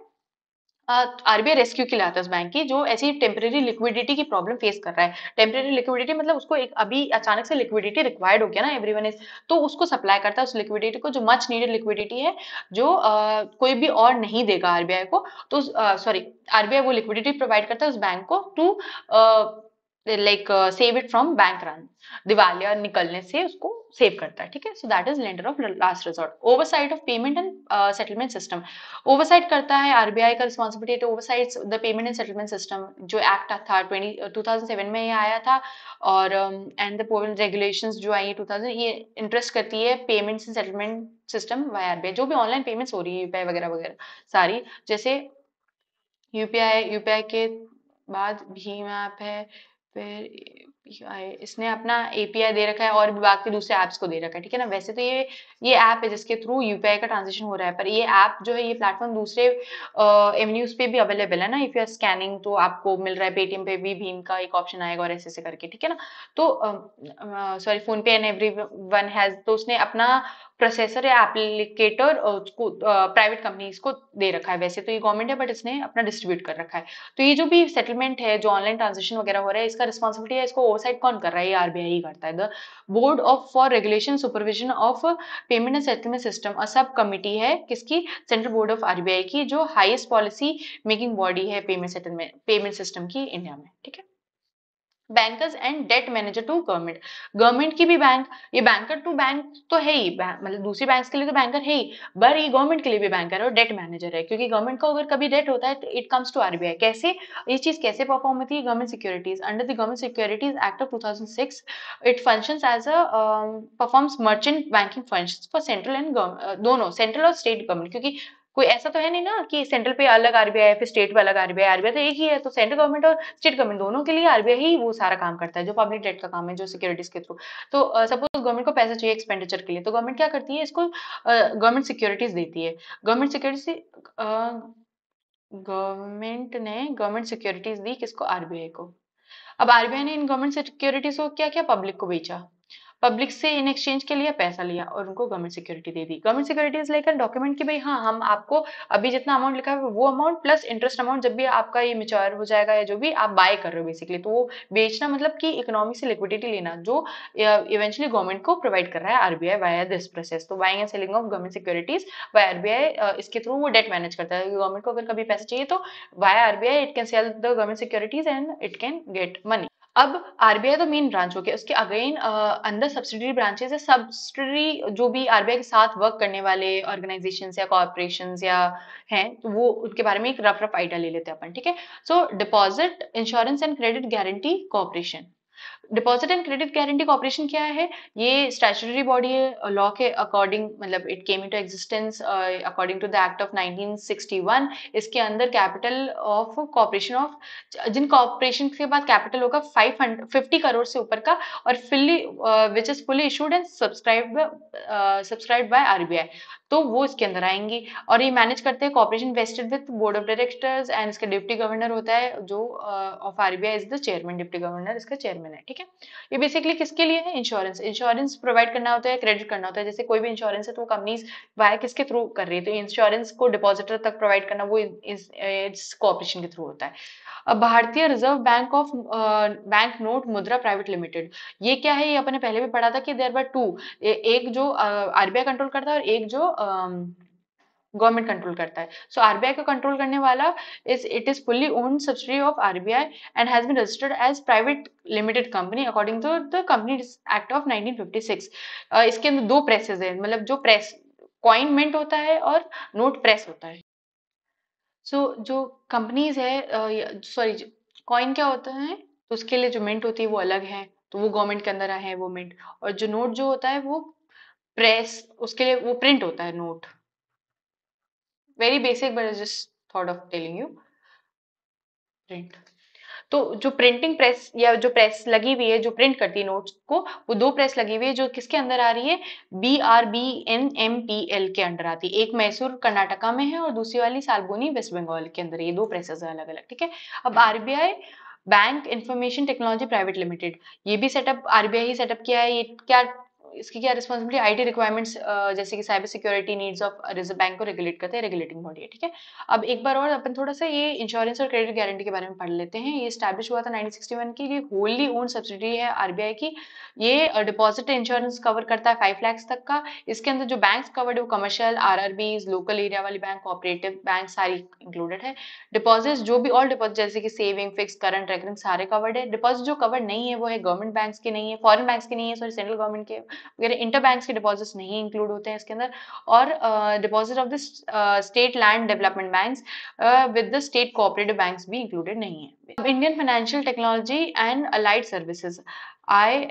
आरबीआई रेस्क्यू की उस बैंक की जो ऐसी टेम्परेरी लिक्विडिटी की प्रॉब्लम फेस कर रहा है टेम्परेरी लिक्विडिटी मतलब उसको एक अभी अचानक से लिक्विडिटी रिक्वायर्ड हो गया ना एवरीवन इज तो उसको सप्लाई करता है उस लिक्विडिटी को जो मच नीडेड लिक्विडिटी है जो आ, कोई भी और नहीं देगा आरबीआई को तो सॉरी आरबीआई वो लिक्विडिटी प्रोवाइड करता है उस बैंक को to like save it from bank run दिवालिया निकलने से उसको सेव करता है ठीक है so that is lender of last resort oversight of payment and settlement system oversight करता है आरबीआई का responsibility oversight the payment and settlement system जो एक्ट था ट्वेंटी टू थाउजेंड सेवन में ये आया था और एंड द पेमेंट रेगुलेशन जो आई है टू थाउजेंड ये इंटरेस्ट करती है payments and settlement system via RBI जो भी ऑनलाइन पेमेंट्स हो रही है यूपीआई वगैरह वगैरह सारी जैसे यूपीआई यूपीआई के बाद भीम ऐप है ver इसने अपना एपीआई दे रखा है और भी बाकी दूसरे ऐप्स को दे रखा है ठीक है ना वैसे तो ये ये ऐप है जिसके थ्रू यूपीआई का ट्रांजेक्शन हो रहा है पर ये ऐप जो है ये प्लेटफॉर्म दूसरे एवेन्यूज पे भी अवेलेबल है ना इफ यू आर स्कैनिंग तो आपको मिल रहा है पेटीएम पे भी भीम का एक ऑप्शन आएगा और ऐसे ऐसे करके ठीक है ना तो sorry PhonePe and everyone has तो उसने अपना प्रोसेसर या एप्लीकेटर उसको प्राइवेट कंपनीज को दे रखा है वैसे तो ये गवर्नमेंट है बट इसने अपना डिस्ट्रीब्यूट कर रखा है तो ये जो भी सेटलमेंट है जो ऑनलाइन ट्रांजेक्शन वगैरह हो रहा है इसका रिस्पॉन्सिबिलिटी है इसको ओवरसाइट कौन कर रहा है आरबीआई ही करता है the board of for regulation supervision of payment and settlement system a subcommittee है किसकी सेंट्रल बोर्ड ऑफ आरबीआई की जो हाइएस्ट पॉलिसी मेकिंग बॉडी है पेमेंट सेटलमेंट पेमेंट सिस्टम की इंडिया में ठीक है bankers and debt manager to government government की भी बैंक ये बैंकर टू बैंक तो है ही मतलब दूसरी बैंक के लिए तो बैंकर है ही बट ये गवर्नमेंट के लिए भी बैंकर है और डेट मैनेजर है क्योंकि गवर्नमेंट को अगर कभी डेट होता है तो इट कम्स टू आरबीआई कैसे ये चीज कैसे परफॉर्म होती है government securities under the government securities act of to it function as a performs merchant banking function for central and दोनों सेंट्रल और स्टेट गवर्नमेंट क्योंकि कोई ऐसा तो है नहीं ना कि सेंट्रल पे अलग आरबीआई है फिर स्टेट पे अलग आरबीआई आरबीआई तो एक ही है तो सेंट्रल गवर्नमेंट और स्टेट गवर्नमेंट दोनों के लिए आरबीआई ही वो सारा काम करता है जो पब्लिक डेट का काम है जो सिक्योरिटीज के थ्रू तो सपोज गवर्नमेंट को पैसा चाहिए एक्सपेंडिचर के लिए तो गवर्नमेंट क्या करती है इसको गवर्नमेंट सिक्योरिटीज देती है गवर्नमेंट सिक्योरिटी गवर्नमेंट ने गवर्नमेंट सिक्योरिटीज दी किसको आरबीआई को अब आरबीआई ने इन गवर्नमेंट सिक्योरिटीज को क्या क्या पब्लिक को बेचा पब्लिक से इन एक्सचेंज के लिए पैसा लिया और उनको गवर्नमेंट सिक्योरिटी दे दी गवर्नमेंट सिक्योरिटीज लेकर डॉक्यूमेंट की भाई हाँ हम आपको अभी जितना अमाउंट लिखा है वो अमाउंट प्लस इंटरेस्ट अमाउंट जब भी आपका ये मिचोर हो जाएगा या जो भी आप बाय कर रहे हो बेसिकली तो वो बेचना मतलब कि इकोनॉमी से लिक्विडिटी लेना जो इवेंचुअली गवर्नमेंट को प्रोवाइड कर रहा है आरबीआई वाया दिस प्रोसेस तो buying and selling of government securities via RBI इसके थ्रू वो डेट मैनेज करता है गवर्नमेंट को अगर कभी पैसा चाहिए तो via RBI it can sell the government securities and it can get money अब आरबीआई तो मेन ब्रांच हो गया उसके अगेन अंदर सब्सिडरी ब्रांचेस है सब्सिडरी जो भी आरबीआई के साथ वर्क करने वाले ऑर्गेनाइजेशन या कॉरपोरेशन या हैं तो वो उनके बारे में एक रफ रफ आइडिया ले लेते हैं अपन ठीक है so deposit insurance and credit guarantee corporation deposit and credit guarantee corporation क्या है ये स्टैचुटरी बॉडी है लॉ के अकॉर्डिंग मतलब it came into existence according to the act of 1961 इसके अंदर कैपिटल ऑफ कॉर्पोरेशन ऑफ जिन कॉर्पोरेशन के बाद कैपिटल होगा फाइव फिफ्टी करोड़ से ऊपर का और fully which is fully issued and subscribe subscribe by RBI तो वो इसके अंदर आएंगी और ये मैनेज करते हैं corporation vested with board of directors and इसका डिप्टी गवर्नर होता है जो of RBI is the chairman deputy governor इसका चेयरमैन है ठीक है ये बेसिकली किसके लिए है इंश्योरेंस इंश्योरेंस प्रोवाइड करना होता है क्रेडिट करना होता है जैसे कोई भी इंश्योरेंस है तो वो कंपनीज वाया किसके थ्रू कर रही है तो इंश्योरेंस को डिपोजिटर तक प्रोवाइड करना वो इस कॉपरेशन के थ्रू होता है Bharatiya reserve bank of bank note Mudra private limited ये क्या है ये अपने पहले भी पढ़ा था कि देर बार टू एक जो आरबीआई कंट्रोल करता है और एक जो गवर्नमेंट कंट्रोल करता है सो आरबीआई का कंट्रोल करने वाला is it is fully owned subsidiary of RBI and has been registered as private limited company according to the company act of 1956 इसके अंदर दो प्रेसेस हैं मतलब जो प्रेस कॉइन मिंट होता है और नोट प्रेस होता है सो so, जो कंपनीज है सॉरी uh, कॉइन क्या होता है तो उसके लिए जो मिंट होती है वो अलग है तो वो गवर्नमेंट के अंदर आए हैं वो मिंट और जो नोट जो होता है वो प्रेस उसके लिए वो प्रिंट होता है note very basic but just thought of telling you print तो जो प्रिंटिंग प्रेस या जो प्रेस लगी हुई है जो प्रिंट करती है नोट्स को वो दो प्रेस लगी हुई है जो किसके अंदर आ रही है B R B N M P L के अंदर आती है एक मैसूर कर्नाटका में है और दूसरी वाली सालगोनी वेस्ट बंगाल के अंदर ये दो प्रेसेस अलग अलग ठीक है अब RBI bank information technology private limited ये भी सेटअप आरबीआई ही सेटअप किया है ये क्या इसकी क्या रिस्पॉन्सिबिलिटी आईटी रिक्वायरमेंट्स जैसे कि cyber security needs of reserve bank को रेगुलेट करते हैं रेगुलेटिंग बॉडी है ठीक है अब एक बार और अपन थोड़ा सा ये इंश्योरेंस और क्रेडिट गारंटी के बारे में पढ़ लेते हैं ये स्टैब्लिश हुआ था नाइनटीन की ये होली ओन सब्सिडी है आरबीआई की ये डिपॉजिट इंश्योरेंस कवर करता है फाइव लैक्स तक का इसके अंदर जो बैंक कवर्ड है वो कमर्शियल आर लोकल एरिया वाली बैंक कोऑपरेटिव बैंक सारी इंक्लूडेड है डिपॉजिट जो भी ऑल डिपॉजिट जैसे कि सेविंग फिक्स करंट रेकरिंग सारे कवर्ड है डिपॉजिट जो कवर्ड नहीं है वो है गवर्नमेंट बैंक के नहीं है फॉरन बैंक के नहीं है सॉरी सेंट्रल गवर्नमेंट के वगैरह इंटर बैंक के डिपॉजिट्स नहीं इंक्लूड होते हैं इसके अंदर और deposit of the state land development bank with the state cooperative bank भी इंक्लूडेड नहीं है Indian financial technology and allied services I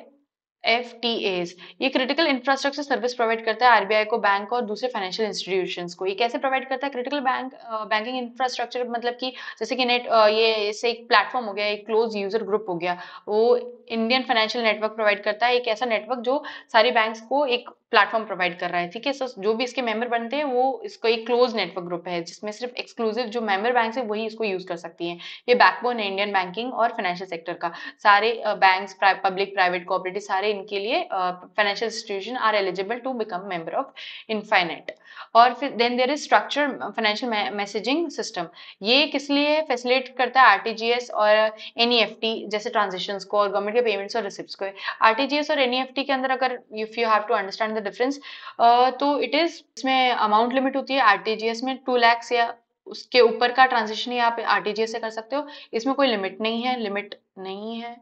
F T as ये क्रिटिकल इंफ्रास्ट्रक्चर सर्विस प्रोवाइड करता है आरबीआई को बैंक और दूसरे फाइनेंशियल इंस्टीट्यूशन को ये कैसे प्रोवाइड करता है क्रिटिकल बैंक बैंकिंग इंफ्रास्ट्रक्चर मतलब कि जैसे कि नेट ये इससे एक प्लेटफॉर्म हो गया एक क्लोज यूजर ग्रुप हो गया वो इंडियन फाइनेंशियल नेटवर्क प्रोवाइड करता है एक ऐसा नेटवर्क जो सारी बैंक को एक प्लेटफॉर्म प्रोवाइड कर रहा है ठीक है सो जो भी इसके मेंबर बनते हैं वो इसको एक क्लोज नेटवर्क ग्रुप है जिसमें सिर्फ एक्सक्लूसिव जो मेंबर बैंक है वही इसको यूज कर सकती है ये बैकबोन है इंडियन बैंकिंग और फाइनेंशियल सेक्टर का सारे बैंक पब्लिक प्राइवेट कॉपरेटिव सारे इनके लिए financial institution are eligible to become member of INFINET और फिर then there is structure financial messaging system ये किस लिए फैसिलिट करता है आरटीजीएस और एनईएफटी e जैसे ट्रांजेक्शन को और गवर्नमेंट के पेमेंट्स और रिसिप्ट को आरटीजीएस और एनईएफटी e के अंदर अगर if you have to understand the difference तो इट इज इसमें अमाउंट लिमिट होती है आरटीजीएस में टू लैक्स या उसके ऊपर का ट्रांजेक्शन ही आप आरटीजीएस से कर सकते हो इसमें कोई लिमिट नहीं है लिमिट नहीं है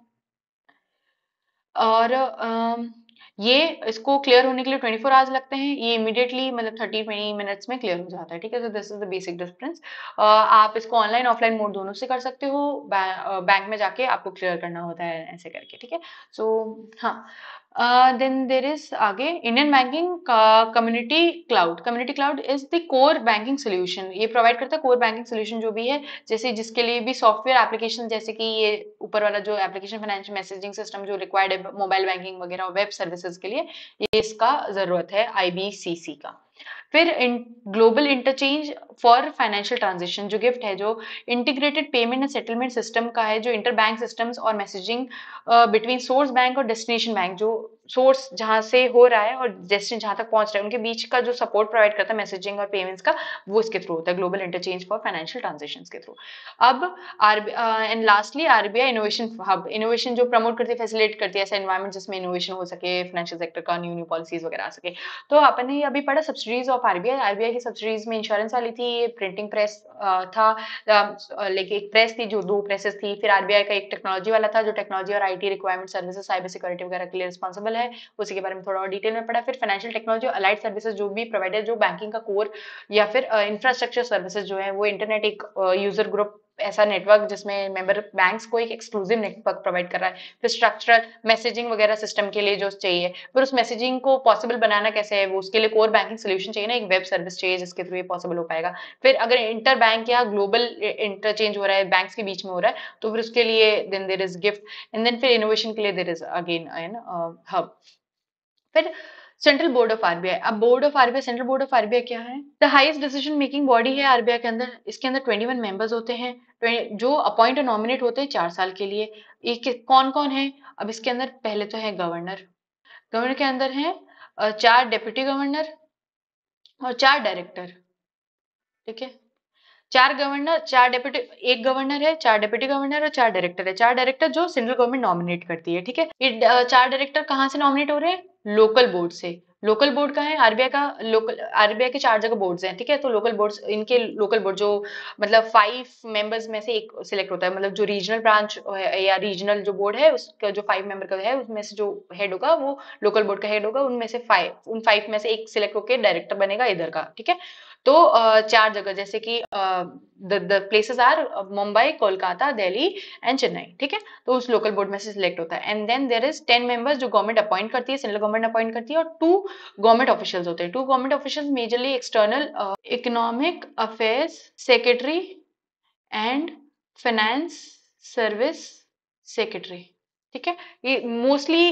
और uh, ये इसको क्लियर होने के लिए 24 फोर आवर्स लगते हैं ये इमीडिएटली मतलब 30 20 मिनट्स में क्लियर हो जाता है ठीक है तो this is the basic difference आप इसको ऑनलाइन ऑफलाइन मोड दोनों से कर सकते हो बैंक में जाके आपको क्लियर करना होता है ऐसे करके ठीक है सो हाँ देन देर इज आगे Indian banking community cloud community cloud is the core banking solution ये प्रोवाइड करता है कोर बैंकिंग सोल्यूशन जो भी है जैसे जिसके लिए भी सॉफ्टवेयर एप्लीकेशन जैसे कि ये ऊपर वाला जो एप्लीकेशन फाइनेंशियल मैसेजिंग सिस्टम जो रिक्वायर्ड है मोबाइल बैंकिंग वगैरह वेब सर्विसेज के लिए ये इसका जरूरत है आई बी सी सी का फिर global interchange for financial transaction जो गिफ्ट है जो integrated payment and settlement system का है जो इंटर बैंक सिस्टम्स और मैसेजिंग बिटवीन सोर्स बैंक और डेस्टिनेशन बैंक जो सोर्स जहां से हो रहा है और डेस्टिनेशन जहां तक पहुंच रहा है उनके बीच का जो सपोर्ट प्रोवाइड करता है मैसेजिंग और पेमेंट्स का वो इसके थ्रू होता है global interchange for financial transaction के थ्रू अब are and lastly RBI innovation hub innovation जो प्रमोट करती है फैसिलिटेट करती है ऐसा इन्वायरमेंट जिसमें इनोवेशन हो सके फाइनेंशियल सेक्टर का न्यू न्यू पॉलिसीज वगैरह आ सके तो अपने अभी पढ़ा सब्सिडीज ऑफ आरबीआई आरबीआई की सब्सिडीज में इंश्योरेंस वाली थी प्रिंटिंग प्रेस था लाइक एक प्रेस थी जो दो प्रेसेस थी फिर आरबीआई का एक टेक्नोलॉजी वाला था जो टेक्नोलॉजी और IT requirement services cyber security वगैरह के लिए रिस्पॉन्सिबल है है उसी के बारे में थोड़ा और डिटेल में पढ़ा फिर फाइनेंशियल टेक्नोलॉजी अलाइड सर्विसेज जो भी प्रोवाइडर जो बैंकिंग का कोर या फिर इंफ्रास्ट्रक्चर सर्विसेज जो है वो इंटरनेट एक यूजर ग्रुप ऐसा नेटवर्क जिसमें मेंबर बैंक्स को एक एक्सक्लूसिव नेटवर्क प्रोवाइड कर रहा है फिर स्ट्रक्चरल मैसेजिंग वगैरह सिस्टम के लिए जो चाहिए फिर उस मैसेजिंग को पॉसिबल बनाना कैसे है वो उसके लिए कोर बैंकिंग सोल्यूशन चाहिए ना एक वेब सर्विस चाहिए जिसके थ्रू ये पॉसिबल हो पाएगा फिर अगर इंटर बैंक या ग्लोबल इंटरचेंज हो रहा है बैंक के बीच में हो रहा है तो फिर उसके लिए then there is GIFT and then फिर इनोवेशन के लिए there is again an hub फिर सेंट्रल बोर्ड ऑफ आरबीआई अब board of RBI central board of RBI क्या है the highest decision making body है आरबीआई के अंदर इसके अंदर 21 मेंबर्स होते हैं जो अपॉइंट और नॉमिनेट होते हैं चार साल के लिए एक कौन कौन है अब इसके अंदर पहले तो है गवर्नर गवर्नर के अंदर है चार डेप्यूटी गवर्नर और चार डायरेक्टर ठीक है चार गवर्नर चार डेप्यूटी एक गवर्नर है चार डेप्यूटी गवर्नर और चार डायरेक्टर है चार डायरेक्टर जो सेंट्रल गवर्नमेंट नॉमिनेट करती है ठीक है ये चार डायरेक्टर कहाँ से नॉमिनेट हो रहे हैं लोकल बोर्ड से लोकल बोर्ड का है आरबीआई का लोकल आरबीआई के चार जगह बोर्ड्स हैं ठीक है तो लोकल बोर्ड्स इनके लोकल बोर्ड जो मतलब फाइव मेंबर्स में से एक सिलेक्ट होता है मतलब जो रीजनल ब्रांच या रीजनल जो बोर्ड है उसका जो फाइव मेंबर का है उसमें से जो हेड होगा वो लोकल बोर्ड का हेड होगा उनमें से फाइव उन फाइव में से एक सिलेक्ट होकर डायरेक्टर बनेगा इधर का ठीक है तो चार जगह जैसे कि places are Mumbai Kolkata Delhi and Chennai ठीक है तो उस लोकल बोर्ड में से सिलेक्ट होता है and then there is ten members जो गवर्नमेंट अपॉइंट करती है सेंट्रल गवर्नमेंट अपॉइंट करती है और टू गवर्नमेंट ऑफिशियल्स होते हैं two government official majorly external economic affairs secretary and finance service secretary ठीक है ये मोस्टली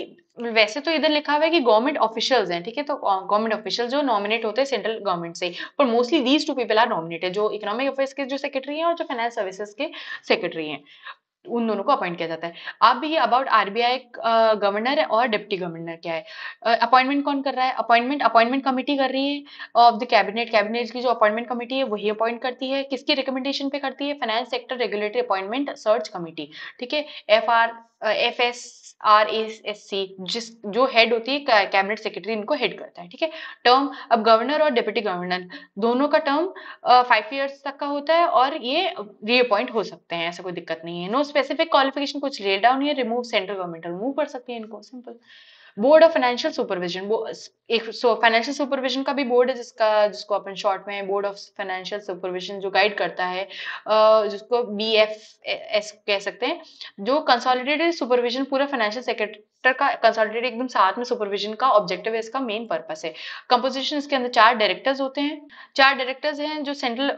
वैसे तो इधर लिखा हुआ है कि गवर्नमेंट ऑफिशियल्स हैं ठीक है तो गवर्नमेंट ऑफिशियल जो नॉमिनेट होते हैं सेंट्रल गवर्नमेंट से पर mostly these two people are nominated जो इकोनॉमिक अफेयर्स के जो सेक्रेटरी हैं और जो फाइनेंस सर्विसेज के सेक्रेटरी हैं उन दोनों को अपॉइंट किया जाता है अब ये अबाउट आरबीआई गवर्नर है और डिप्टी गवर्नर क्या है अपॉइंटमेंट uh, कौन कर रहा है अपॉइंटमेंट अपॉइंटमेंट कमेटी कर रही है ऑफ द कैबिनेट कैबिनेट की जो अपॉइंटमेंट कमेटी है वही अपॉइंट करती है किसकी रिकमेंडेशन पे करती है finance sector regulatory appointment search committee ठीक है F R F S R S S C जिस जो हेड होती है कैबिनेट सेक्रेटरी इनको हेड करता है ठीक है टर्म अब गवर्नर और डिप्टी गवर्नर दोनों का टर्म फाइव इयर्स तक का होता है और ये रीअपॉइंट हो सकते हैं ऐसा कोई दिक्कत नहीं है नो स्पेसिफिक क्वालिफिकेशन कुछ ले डाउन या रिमूव सेंट्रल गवर्नमेंट रिमूव कर सकती है इनको simple board of financial supervision वो एक सो फाइनेंशियल सुपरविजन का भी बोर्ड है जिसका जिसको अपन शॉर्ट में बोर्ड ऑफ फाइनेंशियल सुपरविजन जो गाइड करता है जिसको बी एफ एस कह सकते हैं जो कंसोलिडेटेड सुपरविजन पूरा फाइनेंशियल सेक्रेटर का कंसोलिडेटेड एकदम साथ में सुपरविजन का ऑब्जेक्टिव है इसका मेन पर्पस है कंपोजिशन इसके अंदर चार डायरेक्टर्स होते हैं चार डायरेक्टर्स हैं जो central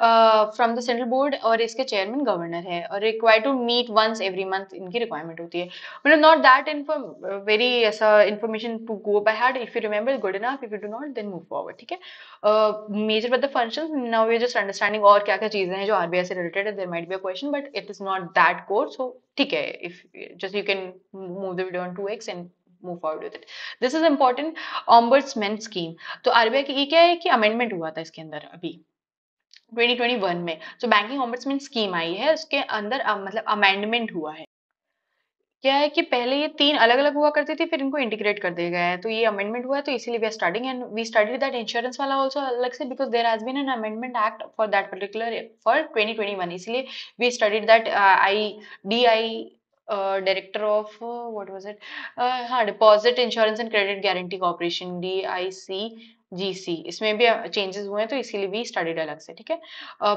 from the central board और इसके चेयरमैन गवर्नर है और require to meet once every month इनकी रिक्वायरमेंट होती है मतलब नॉट दैट इन्फॉर्म वेरी ऐसा to to go by If you remember, good enough. If you do not, then move forward. ठीक है major the function now we just understanding और क्या क्या चीजें हैं जो आरबीआई से रिलेटेड है there might be a question but it is not that course so ठीक है if just you can move the video on two x and move forward with it this is important ombudsman scheme तो RBI की ये क्या है कि amendment हुआ था इसके अंदर अभी 2021 में तो बैंकिंग ऑम्बर्ट्समैन स्कीम आई है उसके अंदर मतलब अमेंडमेंट हुआ है क्या है कि पहले ये तीन अलग-अलग हुआ करती थी, फिर इनको इंटीग्रेट कर दिया गया है। तो ये अमेंडमेंट हुआ है, तो इसीलिए we are starting and we studied that insurance वाला आल्सो अलग से because there has been an amendment act for that particular for 2021 इसीलिए we studied that I I director of what was it हाँ deposit insurance and credit guarantee corporation C G C इसमें भी changes हुए हैं तो इसीलिए भी studied अलग से ठीक है uh,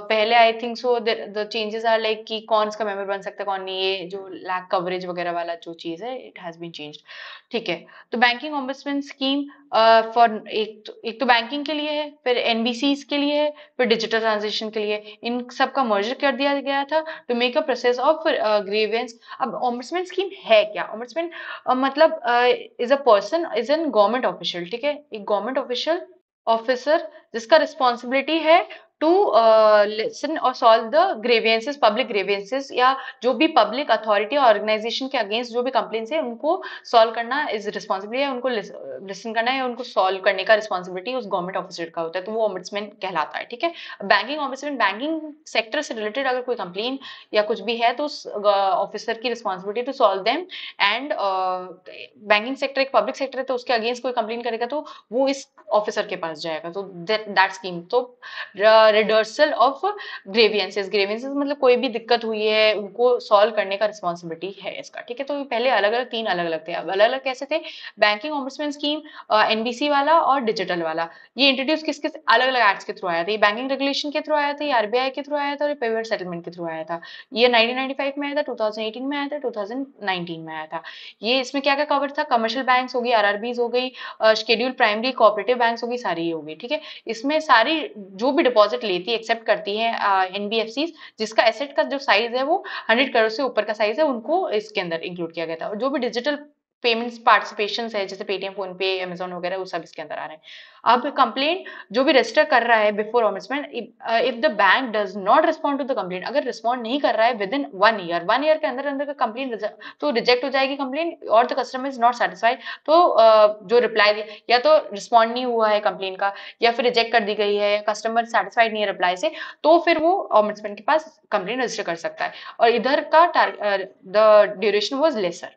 पहले I think so the changes are like कि कौन सा मेंबर बन सकता है कौन नहीं ये जो लैक कवरेज वगैरह वाला जो चीज है इट हैज बीन चेंज ठीक है तो बैंकिंग ऑम्बसमैन स्कीम फॉर एक तो, एक तो बैंकिंग के लिए है फिर एनबीसी के लिए है फिर डिजिटल ट्रांजेक्शन के लिए इन सब का मर्जर कर दिया गया था to make a process of grievance अब ऑम्बसमैन स्कीम है क्या ऑम्बसमैन uh, मतलब is a person is an government official ठीक है एक गवर्नमेंट ऑफिशियल ऑफिसर जिसका रिस्पॉन्सिबिलिटी है टू लिसन और solve the grievances public grievances या जो भी पब्लिक अथॉरिटी और ऑर्गेनाइजेशन के अगेंस्ट जो भी कंप्लेन है उनको सॉल्व करना इज रिस्पॉन्सिबिलिटी है उनको लिसन करना है उनको सॉल्व करने का रिस्पॉन्सिबिलिटी उस गवर्नमेंट ऑफिसर का होता है तो वो ऑम्बिट्समैन कहलाता है ठीक है बैंकिंग ऑम्बिट्समैन बैंकिंग सेक्टर से रिलेटेड अगर कोई कंप्लेन या कुछ भी है तो उस ऑफिसर uh, की responsibility to solve them and banking sector एक पब्लिक सेक्टर है तो उसके अगेंस्ट कोई कंप्लेन करेगा तो वो इस ऑफिसर के पास जाएगा तो दैट स्कीम तो uh, redressal of grievances grievances मतलब कोई भी दिक्कत हुई है उनको सॉल्व करने का रिस्पॉन्सिबिलिटी है इसका ठीक है तो पहले अलग अलग तीन अलग अलग थे अब अलग अलग कैसे थे बैंकिंग ऑम्बुड्समैन स्कीम एनबीसी वाला और डिजिटल वाला ये इंट्रोड्यूस किस किस अलग अलग एक्ट्स के थ्रू आया था ये बैंकिंग रेगुलेशन के थ्रू आया था ये आरबीआई के थ्रू आया था और ये पेमेंट सेटलमेंट के थ्रू आया था ये नाइनटीन में आया था टू में आया था टू में आया था ये इसमें क्या क्या कवर था कमर्शियल बैंक हो गई आर हो गई शेड्यूल प्राइमरी कॉपरेटिव बैंक हो गई सारी ये हो गई ठीक है इसमें सारी जो भी डिपॉजिट एसेट लेती है एक्सेप्ट करती है एनबीएफसी जिसका एसेट का जो साइज है वो हंड्रेड करोड़ से ऊपर का साइज है उनको इसके अंदर इंक्लूड किया गया था और जो भी डिजिटल पेमेंट्स पार्टिसिपेशन है जैसे पेटीएम फोन पे अमेजोन वगैरह वो सब इसके अंदर आ रहे हैं अब कंप्लेन जो भी रजिस्टर कर रहा है before amendment if the bank does not respond to the complain अगर रिस्पॉन्ड नहीं कर रहा है within one year one year के अंदर अंदर का कंप्लेन तो रिजेक्ट हो जाएगी कंप्लेन और the customer is not satisfied तो uh, जो रिप्लाई या तो रिस्पॉन्ड नहीं हुआ है कंप्लेन का या फिर रिजेक्ट कर दी गई है कस्टमर सेटिस्फाइड नहीं है रिप्लाई से तो फिर वो अमेसमेंट के पास कंप्लेन रजिस्टर कर सकता है और इधर का the duration was lesser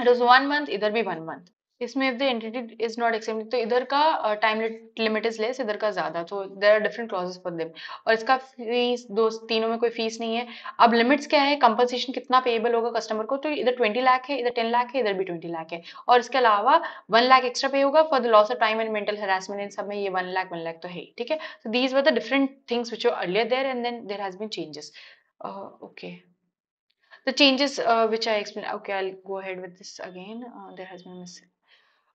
it is one month इधर भी वन मंथ इसमें if the entity is not accepted तो इधर का टाइम लिमिट इज लेस इधर का ज्यादा तो there are different clauses for them और इसका फीस दो तीनों में कोई फीस नहीं है अब लिमिट्स क्या है कंपनसेशन कितना पेएबल होगा कस्टमर को तो इधर ट्वेंटी लाख है इधर टेन लाख है इधर भी ट्वेंटी लाख है और इसके अलावा वन लाख एक्स्ट्रा पे होगा for the loss of time and mental harassment इन सब में ये वन लाख वन लाख तो है ठीक है so these were the different things which are earlier there and then there has been changes okay the changes uh, which I explained. Okay, I'll go ahead with this again. Uh, there has been a mistake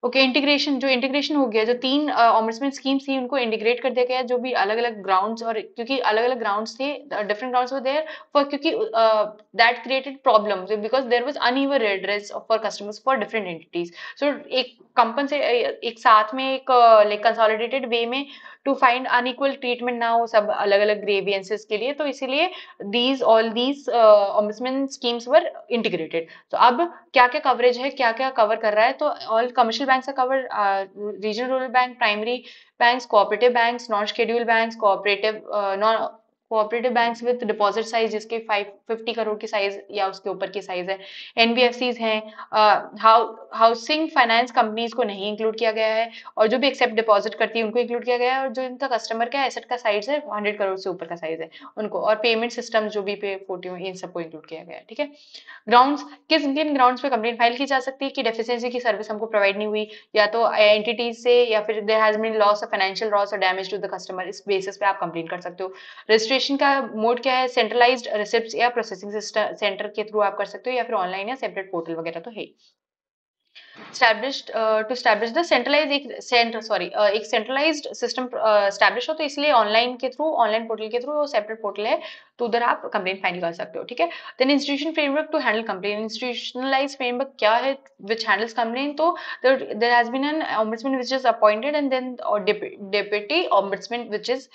okay integration जो integration हो गया जो तीन ऑमर्समेंट uh, schemes थी उनको integrate कर दिया गया जो भी अलग अलग ग्राउंड्स और क्योंकि अलग अलग ग्राउंड्स थे डिफरेंट ग्राउंड्स वो देयर फॉर क्योंकि that created problem because there was ever address for customers for different entities so एक कंपन से एक साथ में एक लाइक कंसोलिडेटेड वे में टू फाइंड अनइक्वल ट्रीटमेंट ना हो सब अलग अलग ग्रेवियंसेस के लिए तो इसीलिए these all these ombudsman schemes were integrated तो अब क्या क्या कवरेज है क्या क्या कवर कर रहा है तो ऑल कमर्शियल बैंक का cover regional rural bank primary bank cooperative bank non schedule bank cooperative non cooperative banks with deposit size जिसके फाइव फिफ्टी करोड़ की साइज या उसके ऊपर की साइज है एनबीएफसीज हैं हाउसिंग फाइनेंस कंपनीज को नहीं इंक्लूड किया गया है और जो भी एक्सेप्ट डिपॉजिट करती है उनको इंक्लूड किया गया है और जो इनका कस्टमर का एसेट का साइज है हंड्रेड करोड़ से ऊपर का साइज है उनको और पेमेंट सिस्टम जो भी पे फोर्टी इन सबको इंक्लूड किया गया है ठीक है ग्राउंड किस किन ग्राउंड पे कंप्लेन फाइल की जा सकती है कि डेफिसिएंसी की सर्विस हमको प्रोवाइड नहीं हुई या तो एंटिटीज से या फिर there has been loss of financial loss और डैमेज टू द कस्टमर इस बेसिस पे आप कंप्लेन कर सकते हो रजिस्ट्री रजिस्ट्रेशन का मोड क्या है सेंट्रलाइज रिसिप्ट या प्रोसेसिंग सेंटर के थ्रू आप कर सकते हो या फिर ऑनलाइन या सेपरेट पोर्टल वगैरह तो है सेंट्रलाइज्ड सॉरी uh, एक सेंट्रलाइज्ड सिस्टम uh, uh, हो तो इसलिए ऑनलाइन के थ्रू ऑनलाइन पोर्टल के थ्रू सेपरेट पोर्टल है तो उधर आप कंप्लेन फाइल कर सकते हो ठीक है then institution framework to handle complain institutionalize framework क्या है विच हैंडल्स कंप्लेन तो there has been an ombudsman which is appointed and then deputy ombudsman which is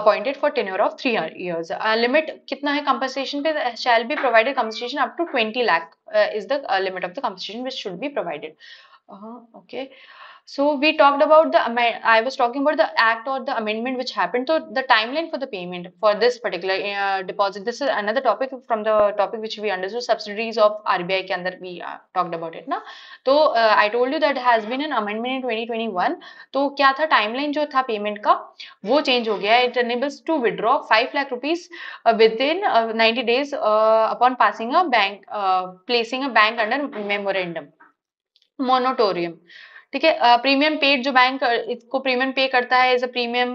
appointed for ten of three years limit कितना है compensation pay shall be provided compensation up twenty lakh is the limit of the compensation which should be provided Uh-huh, okay. So we talked about the I was talking about the act or the amendment which happened. So the timeline for the payment for this particular uh, deposit. This is another topic from the topic which we understood subsidiaries of RBI. ke andar we uh, talked about it na so uh, I told you that has been an amendment in 2021. to kya tha timeline jo tha payment ka wo change ho gaya It enables to withdraw 5 lakh rupees uh, within uh, 90 days uh, upon passing a bank uh, placing a bank under memorandum. Moratorium ठीक है premium paid जो bank इसको premium pay करता है as a premium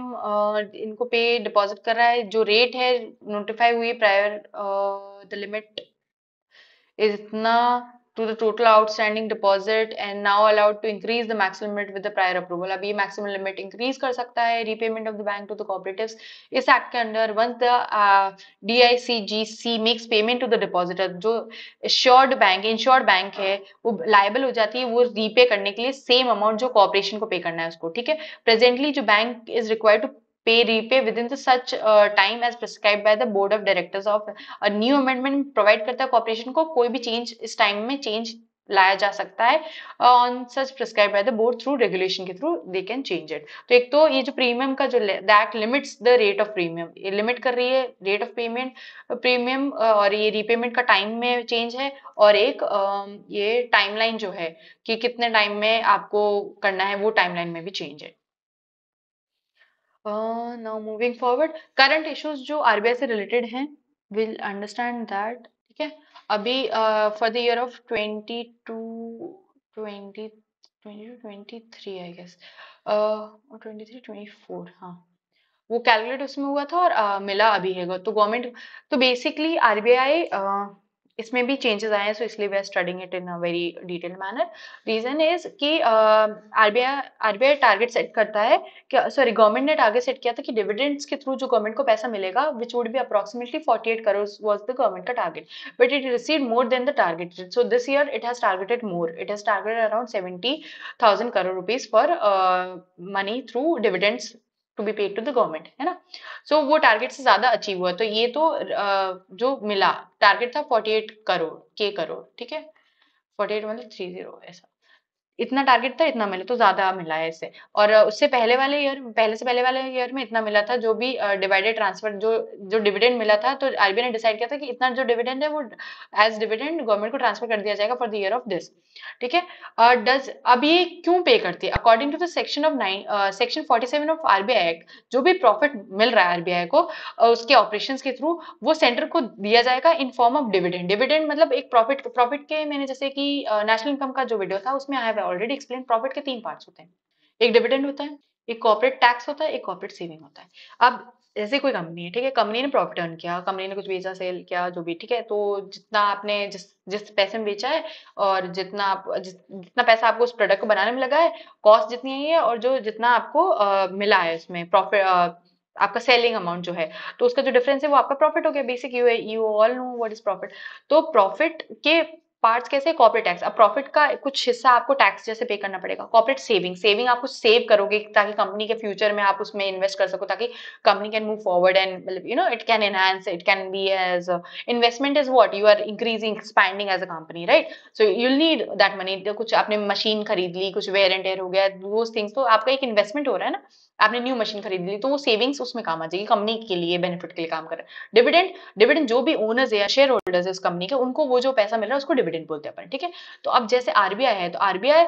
इनको पे deposit कर रहा है जो रेट है नोटिफाई हुई प्रायर द लिमिट इज इतना to the total outstanding deposit and now allowed to increase the maximum limit with the prior approval अब ये maximum limit increase kar sakta hai repayment of the bank to the cooperatives is act ke under once the uh, DICGC makes payment to the depositor jo assured bank insured bank hai wo liable ho jati hai wo repay karne ke liye same amount jo corporation ko pay karna hai usko theek hai presently jo bank is required to pay repay within the such uh, time as prescribed by the board of directors of a new amendment provide करता है corporation ko कोई भी change इस time में change लाया जा सकता है on such prescribe by the board through regulation के through they can change it तो एक तो ये जो प्रीमियम का जो that limits the rate of premium ये लिमिट कर रही है रेट ऑफ पेमेंट प्रीमियम और ये रीपेमेंट का टाइम में चेंज है और एक um, ये टाइमलाइन जो है कि कितने टाइम में आपको करना है वो टाइमलाइन में भी चेंज है now moving forward current issues जो आरबीआई से रिलेटेड हैं विल अंडरस्टैंड दैट ठीक है अभी for the year of twenty two twenty twenty three I guess twenty three twenty four हाँ वो कैलकुलेट उसमें हुआ था और uh, मिला अभी है तो गवर्नमेंट तो बेसिकली आर बी आई इसमें भी चेंजेस आए हैं सो इसलिए we are studying it in a very detail manner reason is कि आरबीआई आरबीआई टारगेट सेट करता है कि सॉरी गवर्नमेंट ने टारगेट सेट किया था कि डिविडेंड्स के थ्रू जो गवर्नमेंट को पैसा मिलेगा which would be forty eight crore was the government का target but it receive more than the target so this year it has targeted more it has targeted around seventy thousand crore rupees for money through dividends to be paid to the government है ना सो so, वो target से ज्यादा achieve हुआ तो ये तो uh, जो मिला टारगेट था 48 करोड़ के करोड़ ठीक है 48 मतलब थ्री जीरो ऐसा इतना टारगेट था इतना मिला तो ज्यादा मिला है इससे और उससे पहले वाले ईयर पहले से पहले वाले ईयर में इतना मिला था जो भी डिवाइडेड ट्रांसफर जो जो डिविडेंड मिला था तो आरबीआई ने डिसाइड किया था कि इतना जो डिविडेंड है वो एज डिविडेंड गवर्नमेंट को ट्रांसफर कर दिया जाएगा for the year of this ठीक है डज अब ये क्यों पे करती है according to the section of nine section forty seven of RBI act जो भी प्रॉफिट मिल रहा है आरबीआई को uh, उसके ऑपरेशन के थ्रू वो सेंटर को दिया जाएगा in form of dividend dividend मतलब एक प्रॉफिट प्रॉफिट के मैंने जैसे कि नेशनल इनकम का जो वीडियो था उसमें आया ऑलरेडी एक्सप्लेन प्रॉफिट के तीन पार्ट्स होते हैं एक डिविडेंड होता है एक कॉर्पोरेट टैक्स होता है एक कॉर्पोरेट सेविंग होता है अब जैसे कोई कंपनी है ठीक है कंपनी ने प्रॉफिट अर्न किया कंपनी ने कुछ बेचा सेल किया जो भी ठीक है तो जितना आपने जिस जिस पैसे में बेचा है और जितना आप जित, जितना पैसा आपको उस प्रोडक्ट को बनाने में लगा है कॉस्ट जितनी आई है और जो जितना आपको आ, मिला है उसमें प्रॉफिट आपका सेलिंग अमाउंट जो है तो उसका जो डिफरेंस है वो आपका प्रॉफिट हो गया basic you you all know what is profit तो प्रॉफिट के पार्ट्स कैसे कॉपरेट टैक्स अब प्रॉफिट का कुछ हिस्सा आपको टैक्स जैसे पे करना पड़ेगा कॉपरेट सेविंग सेविंग आप कुछ सेव करोगे ताकि कंपनी के फ्यूचर में आप उसमें इन्वेस्ट कर सको ताकि company can move forward and मतलब you know it can enhance it can be as investment is what you are increasing expanding as a company right so you need that money कुछ आपने machine खरीद ली कुछ where and tear हो गया वो things तो आपका एक इन्वेस्टमेंट हो रहा है ना आपने न्यू मशीन खरीद ली तो वो सेविंग्स उसमें काम आ जाएगी कंपनी के लिए बेनिफिट के लिए काम कर डिविडेंड डिविडेंड जो भी ओनर्स है या शेयर होल्डर्स है उस कंपनी के उनको वो जो पैसा मिल रहा है उसको डिविडेंड बोलते हैं अपन ठीक है तो अब जैसे आरबीआई है तो आरबीआई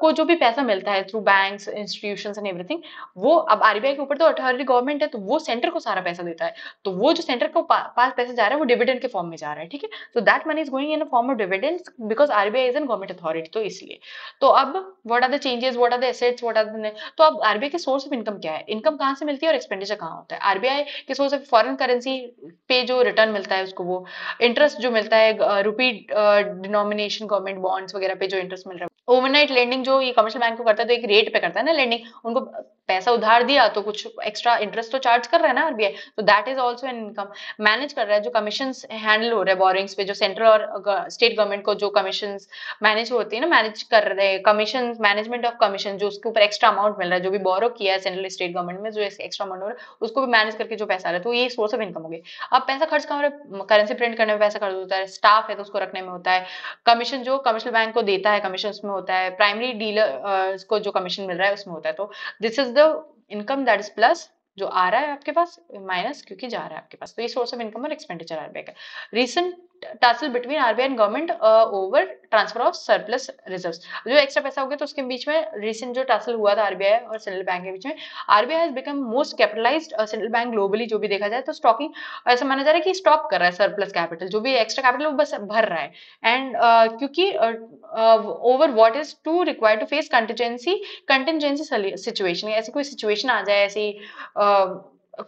को जो भी पैसा मिलता है through bank institution and everything वो अब आरबीआई के ऊपर तो अथॉरिटी गवर्नमेंट है तो वो सेंटर को सारा पैसा देता है तो वो जो सेंटर को पास पैसा जा रहा है वो डिविडेंड के फॉर्म में जा रहा है ठीक है तो that money is going in form of dividend because RBI is an government authority तो इसलिए तो अब what are the changes what are the assets what are the तो अब आरबीआई के सोर्स ऑफ इनकम क्या है इनकम कहाँ से मिलती है और एक्सपेंडिचर कहाँ होता है आरबीआई के सोर्स ऑफ फॉरन करेंसी पे जो रिटर्न मिलता है उसको वो इंटरेस्ट जो मिलता है रुपी डिनोमिनेशन गवर्नमेंट बॉन्ड्स वगैरह पे जो इंटरेस्ट मिल रहा है ओवरनाइट लेंडिंग जो ये कमर्शियल बैंक को करता है तो एक रेट पे करता है ना लेंडिंग उनको पैसा उधार दिया तो कुछ एक्स्ट्रा इंटरेस्ट तो चार्ज कर रहा है ना आरबीआई तो that is also an income manage कर रहा है जो कमीशन हैंडल हो रहा है बोरिंग्स पे जो सेंट्रल और स्टेट गवर्नमेंट को जो कमीशन मैनेज होती है ना मैनेज कर रहे हैं कमीशन मैनेजमेंट ऑफ कमीशन जो उसके ऊपर एक्स्ट्रा अमाउंट मिल रहा है जो भी बोरो किया है सेंट्रल स्टेट गवर्नमेंट में जो एक्स्ट्रा मंड है उसको भी मैनेज करके जो पैसा आ रहा है तो ये सोर्स ऑफ इनकम हो गई अब पैसा खर्च कहाँ करेंसी प्रिंट करने में पैसा खर्च होता है स्टाफ है तो उसको रखने में होता है कमीशन जो कमर्शियल बैंक को देता है कमीशन उसमें होता है प्राइमरी डीलर को जो कमीशन मिल रहा है उसमें होता है तो this is the income that is plus जो आ रहा है आपके पास माइनस क्योंकि जा रहा है आपके पास तो ये सोर्स ऑफ इनकम और एक्सपेंडिचर आर बैक है recent tussle between RBI and government over transfer of surplus reserves जो एक्स्ट्रा पैसा हो गया तो उसके बीच में रिसेंट जो टासल हुआ था आरबीआई और सेंट्रल बैंक के बीच में RBI has become most capitalize central bank globally जो भी देखा जाए तो स्टॉकिंग ऐसा माना जा रहा है कि स्टॉक कर रहा है सरप्लस कैपिटल जो भी एक्स्ट्रा कैपिटल वो बस भर रहा है एंड uh, क्योंकि over what is to require to face contingency contingency situation ऐसी कोई सिचुएशन आ जाए ऐसी uh,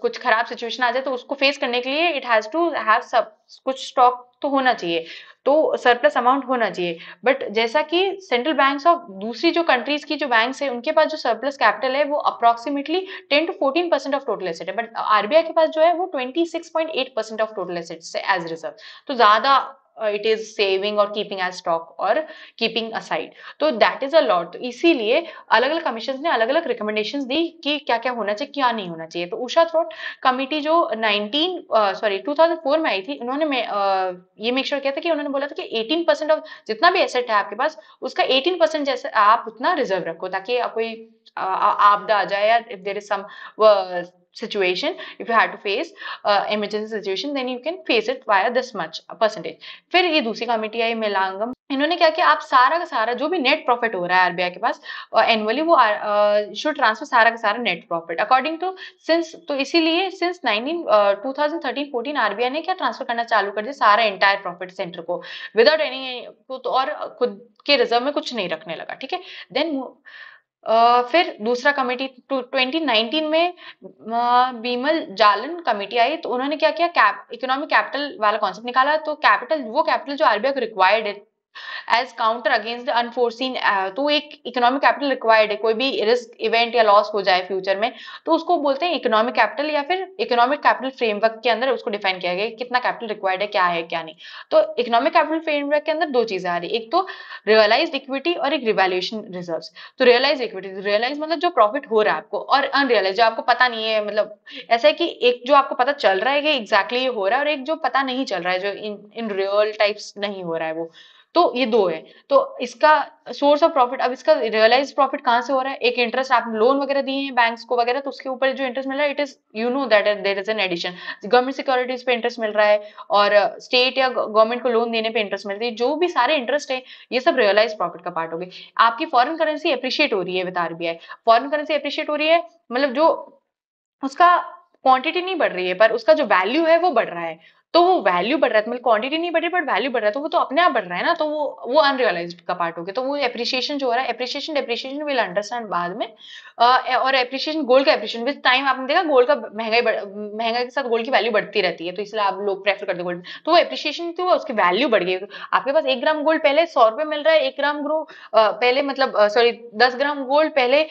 कुछ खराब सिचुएशन आ जाए तो उसको फेस करने के लिए इट हैज़ टू हैव सब कुछ स्टॉक तो होना चाहिए तो सरप्लस अमाउंट होना चाहिए बट जैसा कि सेंट्रल बैंक्स ऑफ दूसरी जो कंट्रीज की जो बैंक्स है उनके पास जो सरप्लस कैपिटल है वो approximately ten to fourteen percent of total asset है बट आरबीआई के पास जो है वो twenty six point eight percent of total assets है एज रिजर्व तो ज़्यादा इट इज सेविंग और कीपिंग एज स्टॉक और कीपिंग असाइड तो दैट इज अ लॉट तो इसीलिए अलग अलग कमीशन ने अलग अलग रिकमेंडेशन दी कि क्या क्या होना चाहिए क्या नहीं होना चाहिए तो उषा थ्रोट कमिटी जो nineteen sorry two thousand four में आई थी उन्होंने uh, ये मेक श्योर sure किया था कि उन्होंने बोला था कि एटीन परसेंट ऑफ जितना भी एसेट है आपके पास उसका एटीन परसेंट जैसे आप उतना रिजर्व रखो ताकि कोई uh, आपदा आ जाए या if there is some situation if you had to face uh, emergency situation then you can face it via this much percentage फिर ये दूसरी कमेटी आई मेलांगम इन्होंने क्या किया आप सारा का सारा जो भी नेट प्रॉफिट हो रहा है आरबीआई के पास एनुअली uh, वो शुड uh, ट्रांसफर सारा का सारा net profit according to since तो इसीलिए सिंस 19 2013-14 आरबीआई ने क्या ट्रांसफर करना चालू कर दिया सारा एंटायर प्रॉफिट सेंटर को विदाउट एनी तो और खुद के रिजर्व में कुछ नहीं रखने लगा ठीक है देन फिर दूसरा कमेटी 2019 में बीमल जालन कमेटी आई तो उन्होंने क्या किया इकोनॉमिक कैपिटल वाला कॉन्सेप्ट निकाला तो कैपिटल वो कैपिटल जो आरबीआई को रिक्वायर्ड है एज काउंटर अगेंस्ट अनफोर्सिन तो एक इकोनॉमिक कैपिटल रिक्वायर्ड है कोई भी रिस्क इवेंट या लॉस हो जाए फ्यूचर में तो उसको बोलते हैं इकोनॉमिक कैपिटल या फिर इकोनॉमिक कैपिटल फ्रेमवर्क के अंदर उसको डिफाइन किया गया कितना कैपिटल रिक्वायर्ड है क्या है क्या नहीं तो इकोनॉमिक कैपिटल फ्रेमवर्क के अंदर दो चीजें आ रही है एक तो रियलाइज इक्विटी और एक रिवेल्यूशन रिजर्व तो रियलाइज इक्विटी रियलाइज मतलब जो प्रॉफिट हो रहा है आपको और अनरियलाइज जो आपको पता नहीं है मतलब ऐसा है कि एक जो आपको पता चल रहा है कि एग्जैक्टली exactly ये हो रहा है और एक जो पता नहीं चल रहा है जो इन इन रियल टाइप्स नहीं हो रहा है वो तो ये दो है तो इसका सोर्स ऑफ प्रॉफिट अब इसका रियलाइज प्रॉफिट कहां से हो रहा है एक इंटरेस्ट आप लोन वगैरह दिए हैं बैंक्स को वगैरह तो उसके ऊपर जो इंटरेस्ट मिल रहा है it is you know that there is an addition government securities पे इंटरेस्ट मिल रहा है और स्टेट या गवर्नमेंट को लोन देने पे इंटरेस्ट मिलती है जो भी सारे इंटरेस्ट है ये सब रियलाइज प्रॉफिट का पार्ट हो गए आपकी फॉरन करेंसी अप्रिशिएट हो रही है with RBI foreign currency appreciate हो रही है मतलब जो उसका क्वांटिटी नहीं बढ़ रही है पर उसका जो वैल्यू है वो बढ़ रहा है तो वो वैल्यू बढ़ रहा है तो मतलब क्वांटिटी नहीं बढ़ रही बट वैल्यू बढ़ रहा है तो वो तो अपने आप बढ़ रहा है ना तो वो वो अनरियलाइज का पार्ट हो गया तो वो एप्रिशिएशन जो हो रहा है एप्रिशिएशन डेप्रिशिएशन विल अंडरस्टैंड बाद में और एप्रिशिएशन गोल्ड का एप्रिशिएशन विद टाइम आपने देखा गोल्ड का महंगाई महंगाई के साथ गोल्ड की वैल्यू बढ़ती रहती है तो इसलिए आप लोग प्रेफर करते गोल्ड तो वो एप्रिशिएशन थी उसकी वैल्यू बढ़ गई आपके पास एक ग्राम गोल्ड पहले सौ रुपये मिल रहा है एक ग्राम ग्रो पहले मतलब सॉरी दस ग्राम गोल्ड पहले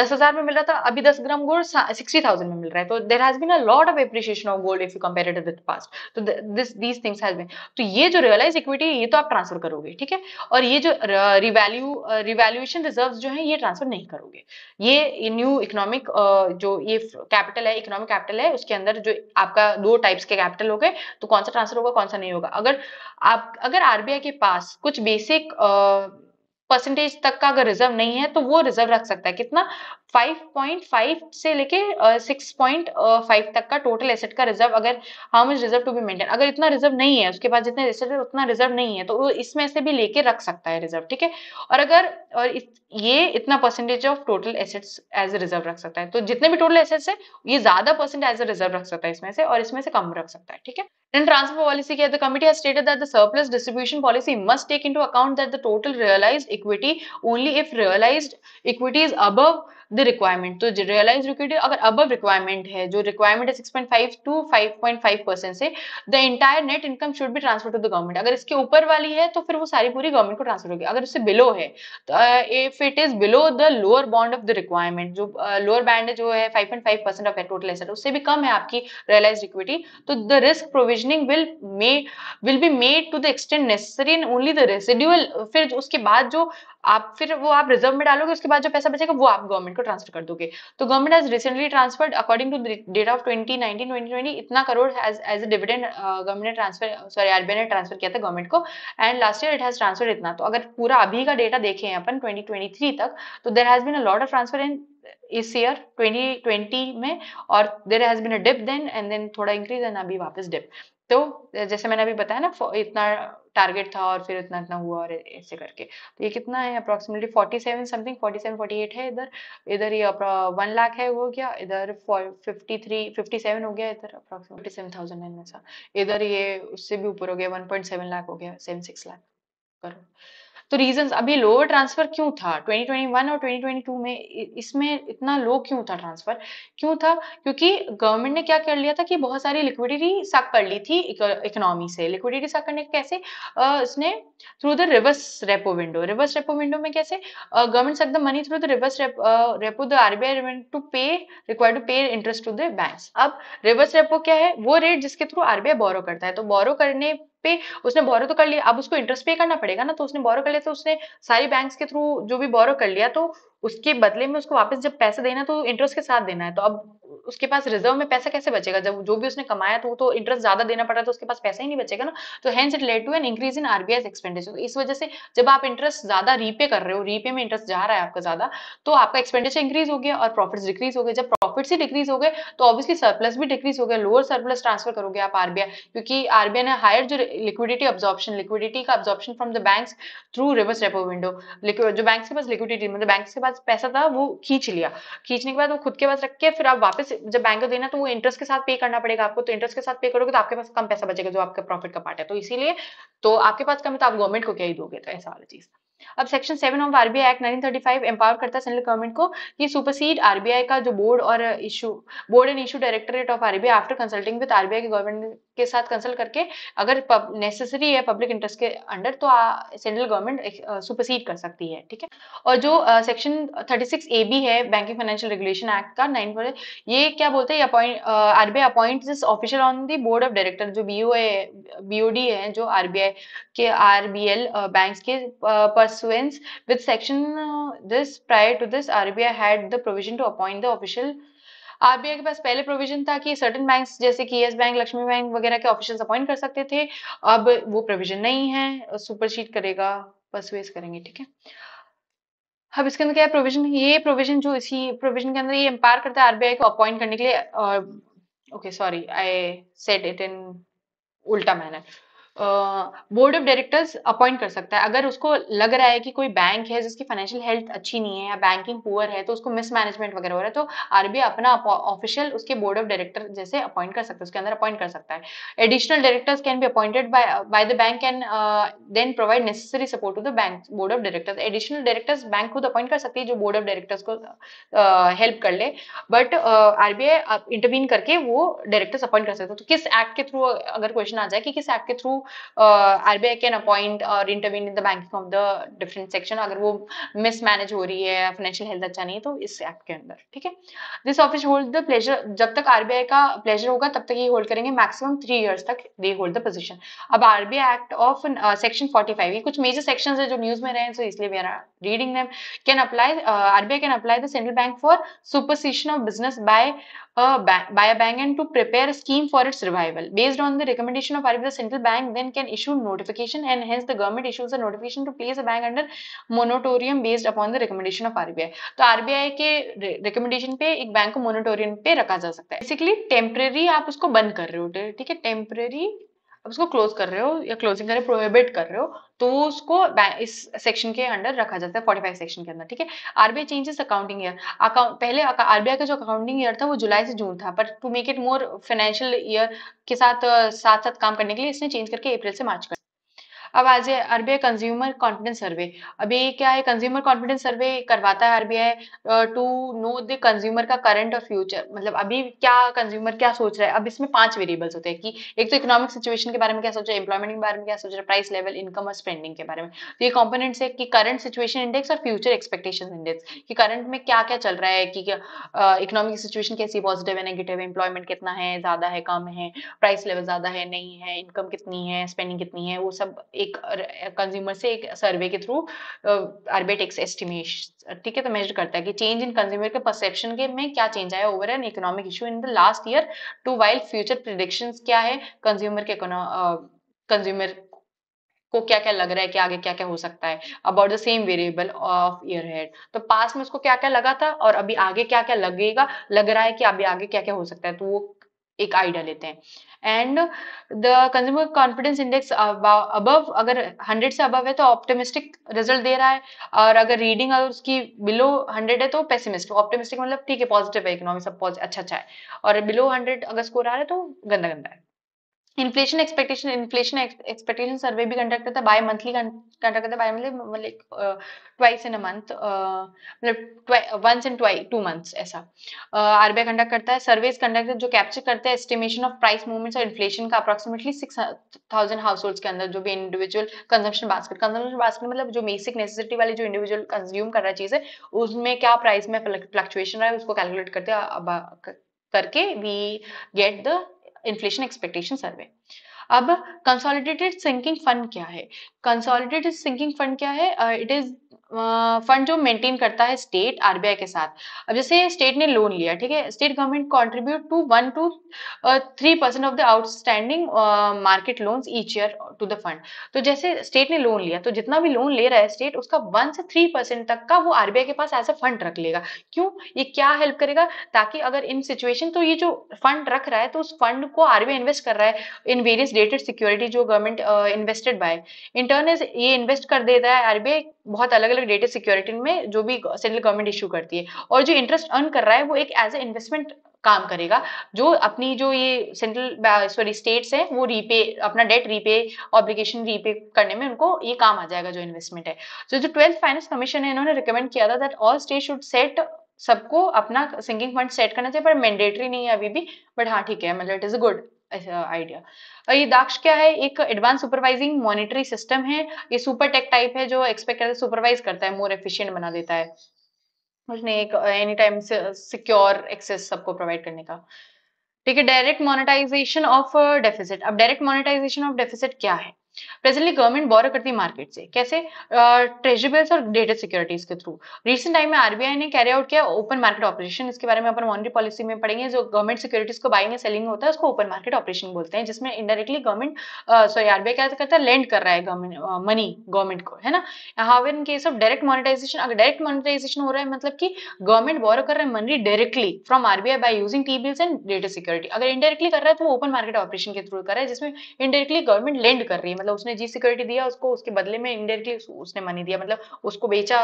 दस हजार में मिल रहा था अभी दस ग्राम गोल्ड सिक्सटी थाउजेंड में मिल रहा है तो there has been a lot of appreciation of gold if you compare it with past तो this these things has been तो ये जो रियलाइज इक्विटी है ये तो आप ट्रांसफर करोगे ठीक है और ये जो रिवैल्यू रिवैल्यूएशन रिजर्व जो है ये ट्रांसफर नहीं करोगे ये न्यू इकोनॉमिक uh, जो ये कैपिटल है इकोनॉमिक कैपिटल है उसके अंदर जो आपका दो टाइप्स के कैपिटल हो गए तो कौन सा ट्रांसफर होगा कौन सा नहीं होगा अगर आप अगर आरबीआई के पास कुछ बेसिक परसेंटेज uh, तक का अगर रिजर्व नहीं है तो वो रिजर्व रख सकता है कितना 5.5 से लेके सिक्स पॉइंट फाइव तक का टोटल एसेट का रिजर्व अगर how much reserve to be maintain अगर इतना रिजर्व नहीं है उसके पास जितने एसेट है उतना रिजर्व नहीं है तो वो इसमें से भी लेके रख सकता है रिजर्व ठीक है और अगर और इत, ये इतना percentage of total assets as a reserve रख सकता है तो जितने भी टोटल एसेट्स है ये ज्यादा परसेंट एज ए रिजर्व रख सकता है इसमें से और इसमें से कम रख सकता है ठीक है Then transfer policy here, the committee has stated that the surplus distribution policy must take into account that the total realized equity only if realized equity is above the requirement तो रियलाइज लिक्विडिटी अगर अब requirement है जो requirement है 6.5 to 5.5 परसेंट से the entire net income should be transfer to the government अगर इसके ऊपर वाली है तो फिर वो सारी पूरी गवर्नमेंट को ट्रांसफर होगी अगर उससे बिलो है तो if it is below the lower bond of the requirement जो लोअर बैंड जो है 5.5 परसेंट ऑफ टोटल एसेट उससे भी कम है आपकी रियलाइज इक्विटी तो the risk provisioning will may will be made to the extent necessary in only the residual फिर उसके बाद जो आप फिर वो आप रिजर्व में डालोगे उसके बाद जो पैसा बचेगा वो आप गवर्नमेंट को को ट्रांसफर कर दोगे तो government has recently transferred according to date of twenty nineteen twenty इतना crore as a dividend government ने ट्रांसफर सॉरी आरबीआई ने ट्रांसफर किया था गवर्नमेंट को and last year it has transfer इतना तो अगर पूरा अभी का डेटा देखें अपन ट्वेंटी तक तो there has been a lot of transfer in इस ईयर 2020 में और there has been a dip then and then थोड़ा इंक्रीज एंड अभी वापस डिप तो जैसे मैंने अभी बताया ना इतना टारगेट था और फिर इतना इतना हुआ और ऐसे करके तो ये कितना है approximately forty seven something forty seven forty eight है इधर इधर ये वन लाख है वो क्या इधर फिफ्टी थ्री फिफ्टी सेवन हो गया इधर अप्रॉक्सीमेटली सेवन थाउजेंड नाइन है इधर ये उससे भी ऊपर हो गया वन पॉइंट सेवन लाख हो गया सेवन सिक्स लाख करो तो रीजन अभी लोअर ट्रांसफर क्यों था 2021 और 2022 में इसमें इतना लो क्यों था ट्रांसफर क्यों था क्योंकि गवर्नमेंट ने क्या कर लिया था कि बहुत सारी लिक्विडिटी साक कर ली थी इकोनॉमी से लिक्विडिटी साक करने कैसे उसने through the reverse repo window reverse repo window में कैसे government suck the money through the reverse repo the RBI to pay require to pay interest to the bank अब रिवर्स रेपो क्या है वो रेट जिसके थ्रू आरबीआई बोरो करता है तो बोरो करने पे उसने बोरो तो कर लिया अब उसको इंटरेस्ट पे करना पड़ेगा ना तो उसने बोरो कर लिया तो उसने सारी बैंक के थ्रू जो भी बोरो कर लिया तो उसके बदले में उसको वापस जब पैसे देना है तो इंटरेस्ट के साथ देना है तो अब उसके पास रिजर्व में पैसा कैसे बचेगा जब जो भी उसने कमाया तो वो तो इंटरेस्ट ज्यादा देना पड़ रहा तो उसके पास पैसा ही नहीं बचेगा ना तो hence it led to an increase in RBI expenditure इस वजह से जब आप इंटरेस्ट ज्यादा रीपे कर रहे हो रीपे में इंटरेस्ट जा रहा है आपका ज्यादा तो आपका एक्सपेंडिचर इंक्रीज हो गया और प्रॉफिट डिक्रीज हो गए जब प्रॉफिट ही डिक्रीज हो गए तो ऑब्वियसली सरप्लस भी डिक्रीज हो गया लोअर सरप्लस ट्रांसफर करोगे आप आरबीआई क्योंकि आरबीआई ने हायर जो लिक्विडिटी ऑब्जॉर्प्शन लिक्विडिटी का absorption from the bank through reverse repo window जो बैंक के पास लिक्विडिटी मतलब बैंक के पास पैसा था वो खींच लिया खींचने के बाद वो खुद के पास रख के फिर आप वापस वापस जब बैंक को देना तो वो इंटरेस्ट के साथ पे करना पड़ेगा आपको तो इंटरेस्ट के साथ पे करोगे तो आपके पास कम पैसा बचेगा जो आपके प्रॉफिट का पार्ट है तो इसीलिए तो आपके पास कम है तो आप गवर्नमेंट को क्या ही दोगे तो ऐसा वाली चीज़ अब section seven of RBI act thirty five empower करता है सेंट्रल गवर्नमेंट को कि सुपरसीड आरबीआई का जो बोर्ड और issue board and issue directorate of RBI after consulting with RBI के गवर्नमेंट के साथ कंसल्ट करके अगर नेसेसरी है पब्लिक इंटरेस्ट के अंडर तो सेंट्रल गवर्नमेंट सुपरसीड कर सकती है ठीक है और जो section thirty six A B है बैंकिंग फाइनेंशियल रेगुलेशन एक्ट का नाइन पर ये क्या बोलते हैं RBI appoint this official on the board of director जो बी बीओडी है जो आरबीआई के आरबीएल बैंक के pursuance with section this prior to this RBI had the provision to appoint the official RBI के पास पहले प्रोविजन था कि सर्टन बैंक जैसे कि यस बैंक लक्ष्मी बैंक वगैरह के ऑफिशियल अपॉइंट कर सकते थे अब वो प्रोविजन नहीं है सुपरशीट करेगा परसुएस करेंगे ठीक है अब इसके अंदर क्या है प्रोविजन ये प्रोविजन जो इसी प्रोविजन के अंदर ये एम्पायर करता है आरबीआई को अपॉइंट करने के लिए okay sorry I set it in उल्टा manner board of directors appoint कर सकता है अगर उसको लग रहा है कि कोई बैंक है जिसकी फाइनेंशियल हेल्थ अच्छी नहीं है या बैंकिंग पुअर है तो उसको मिसमैनेजमेंट वगैरह हो रहा है तो आरबीआई अपना ऑफिशियल उसके बोर्ड ऑफ डायरेक्टर जैसे अपॉइंट कर सकता है उसके अंदर अपॉइंट कर सकता है additional directors can be appointed by the bank can then provide necessary support to the bank board of directors additional directors bank खुद अपॉइंट कर सकती है जो बोर्ड ऑफ डायरेक्टर्स को हेल्प uh, कर ले बट आरबीआई इंटरवीन करके वो डायरेक्टर्स अपॉइंट कर सकते हैं तो किस एक्ट के थ्रू अगर क्वेश्चन आ जाए कि किस एक्ट के थ्रू आर कैन अपॉइंट और intervene in the banking of the different section अगर वो मिसमैनेज हो रही है फाइनेंशियल हेल्थ अच्छा नहीं है तो इस एक्ट के अंदर ठीक है this office hold the pleasure जब तक आरबीआई का प्लेजर होगा तब तक ये होल्ड करेंगे मैक्सिमम थ्री ईयर्स तक दे होल्ड द पोजिशन अब RBI act of section forty five ये कुछ मेजर सेक्शन है जो न्यूज में रहे हैं तो इसलिए मेरा reading them can apply uh, RBI can apply the central bank for supersession of business by a bank, by a bank and to prepare a scheme for its revival based on the recommendation of RBI the central bank then can issue notification and hence the government issues a notification to place a bank under moratorium based upon the recommendation of RBI to RBI ke recommendation pe ek bank ko moratorium pe rakha ja sakta hai basically temporary aap usko band kar rahe ho theek hai temporary अब उसको close कर रहे हो या closing कर रहे हो prohibit कर रहे हो तो वो उसको इस सेक्शन के अंडर रखा जाता है फोर्टी फाइव सेक्शन के अंदर ठीक है RBI changes accounting year account पहले आरबीआई का जो अकाउंटिंग ईयर था वो जुलाई से जून था पर to make it more financial year के साथ साथ साथ काम करने के लिए इसने चेंज करके अप्रैल से मार्च कर अब आज a RBI consumer confidence survey अभी क्या है कंज्यूमर कॉन्फिडेंस सर्वे करवाता है RBI to know the consumer का करंट और फ्यूचर मतलब अभी क्या कंज्यूमर क्या सोच रहा है अब इसमें पांच वेरिएबल्स होते हैं कि एक तो इकोनॉमिक सिचुएशन के बारे में क्या सोच रहा है एम्प्लॉयमेंट के बारे में क्या सोच रहा है प्राइस लेवल इनकम और स्पेंडिंग के बारे में तो ये कॉम्पोनेंट्स है कि करंट सिचुएशन इंडेक्स और फ्यूचर एक्सपेक्टेशन इंडेक्स कि करंट में क्या क्या चल रहा है कि इकोनॉमिक सिचुएशन कैसी पॉजिटिव है नेगेटिव है एम्प्लॉयमेंट कितना है ज्यादा है कम है प्राइस लेवल ज्यादा है नहीं है इनकम कितनी है स्पेंडिंग कितनी है वो सब एक कंज्यूमर से एक सर्वे के थ्रू आर्बेटिक्स एस्टिमेश ठीक है तो मेजर करता है कि चेंज इन कंज्यूमर के परसेप्शन के में क्या चेंज आया over an economic issue in the last year to while future prediction क्या है कंज्यूमर के कंज्यूमर को क्या क्या लग रहा है कि आगे क्या क्या हो सकता है about the same variable of year ahead तो पास में उसको क्या क्या लगा था और अभी आगे क्या क्या लगेगा लग रहा है कि अभी आगे क्या क्या हो सकता है तो वो एक आइडिया लेते हैं and the consumer confidence index above अगर 100 से अबव है तो ऑप्टिमिस्टिक रिजल्ट दे रहा है और अगर रीडिंग अगर उसकी बिलो 100 है तो पेसिमिस्ट ऑप्टिमिस्टिक मतलब ठीक है पॉजिटिव है इकोनॉमी सब अच्छा अच्छा है और बिलो 100 अगर स्कोर आ रहा है तो गंदा गंदा है inflation expectation inflation expectation survey भी कंडक्ट करता है बाय मंथली कंडक्ट करता है बाय मंथली मतलब ट्वाइस इन अ मंथ मतलब once in twice two months ऐसा आरबीआई uh, कंडक्ट करता है सर्वेज कंडक्ट जो कैप्चर करते हैं एस्टिमेशन ऑफ प्राइस मूवमेंट्स और इन्फ्लेशन का approximately six thousand households के अंदर जो भी individual consumption basket consumption basket मतलब जो बेसिक नेसेसिटी वाले जो इंडिविजुअल कंज्यूम कर रहा चीज है उसमें क्या प्राइस में फ्लक्चुएशन रहा है उसको कैलकुलेट करते हैं करके we get the inflation expectation survey अब कंसोलिडेटेड सिंकिंग फंड क्या है कंसोलिडेटेड सिंकिंग फंड क्या है इट इज फंड जो मेंटेन करता है स्टेट आरबीआई के साथ अब जैसे स्टेट ने लोन लिया ठीक है state government contribute to one to three percent of the outstanding market loans each year to the fund तो जैसे स्टेट ने लोन लिया तो जितना भी लोन ले रहा है स्टेट उसका वन से थ्री परसेंट तक का वो आरबीआई के पास एज ए फंड रख लेगा क्यों ये क्या हेल्प करेगा ताकि अगर इन सिचुएशन तो ये जो फंड रख रहा है तो उस फंड को आरबीआई इन्वेस्ट कर रहा है इन वेरियस डेटेड सिक्योरिटी जो गवर्नमेंट इन्वेस्टेड बाय इंटर्न ये इन्वेस्ट कर देता है आरबीआई बहुत अलग अलग डेटा सिक्योरिटी में जो भी सेंट्रल गवर्नमेंट इश्यू करती है और जो इंटरेस्ट अर्न कर रहा है वो एक एज ए इन्वेस्टमेंट काम करेगा जो अपनी जो ये सेंट्रल सॉरी स्टेट्स हैं वो रीपे अपना डेट रीपे ऑब्लिगेशन रीपे करने में उनको ये काम आ जाएगा जो इन्वेस्टमेंट है सो so, जो ट्वेल्थ फाइनेंस कमीशन है इन्होंने रिकमेंड किया था that all state should set सबको अपना सिंकिंग फंड सेट करना चाहिए पर मैंडेटरी नहीं है अभी भी बट हाँ ठीक है मतलब इट इज गुड आइडिया ये दाक्ष क्या है एक एडवांस सुपरवाइजिंग मॉनिटरी सिस्टम है ये सुपर टेक टाइप है जो एक्सपेक्ट सुपरवाइज करता है मोर एफिशिएंट बना देता है उसने एक एनी टाइम सिक्योर एक्सेस सबको प्रोवाइड करने का ठीक है डायरेक्ट मोनेटाइजेशन ऑफ डेफिसिट अब डायरेक्ट मोनेटाइजेशन ऑफ डेफिसिट क्या है प्रेजेंटली गवर्नमेंट बोरो करती है मार्केट से कैसे ट्रेजरी uh, बिल्स और डेटा सिक्योरिटीज के थ्रू रिसेंट टाइम में आरबीआई ने कैरी आउट किया ओपन मार्केट ऑपरेशन इसके बारे में अपन मॉनिटरी पॉलिसी में पढ़ेंगे जो गवर्नमेंट सिक्योरिटीज को बाइंग एंड सेलिंग होता है उसको ओपन मार्केट ऑपरेशन बोलते हैं जिसमें इंडायरेक्टली गवर्नमेंट सॉरी आरबीआई क्या करता है लेंड कर रहा है गवर्नमेंट मनी गवर्नमेंट को है ना how in case of direct monetization अगर डायरेक्ट मोनिटाइजेशन हो रहा है मतलब कि गवर्नमेंट बोरो कर रहा है money directly from RBI by using T bills and dated security अगर इंडायरेक्टली कर रहा है तो ओपन मार्केट ऑपरेशन के थ्रू कर रहा है जिसमें इंडायरेक्टली गवर्नमेंट लेंड कर रही है मतलब उसने जी सिक्योरिटी दिया उसको उसके बदले में इनडायरेक्टली उसने मनी दिया मतलब उसको बेचा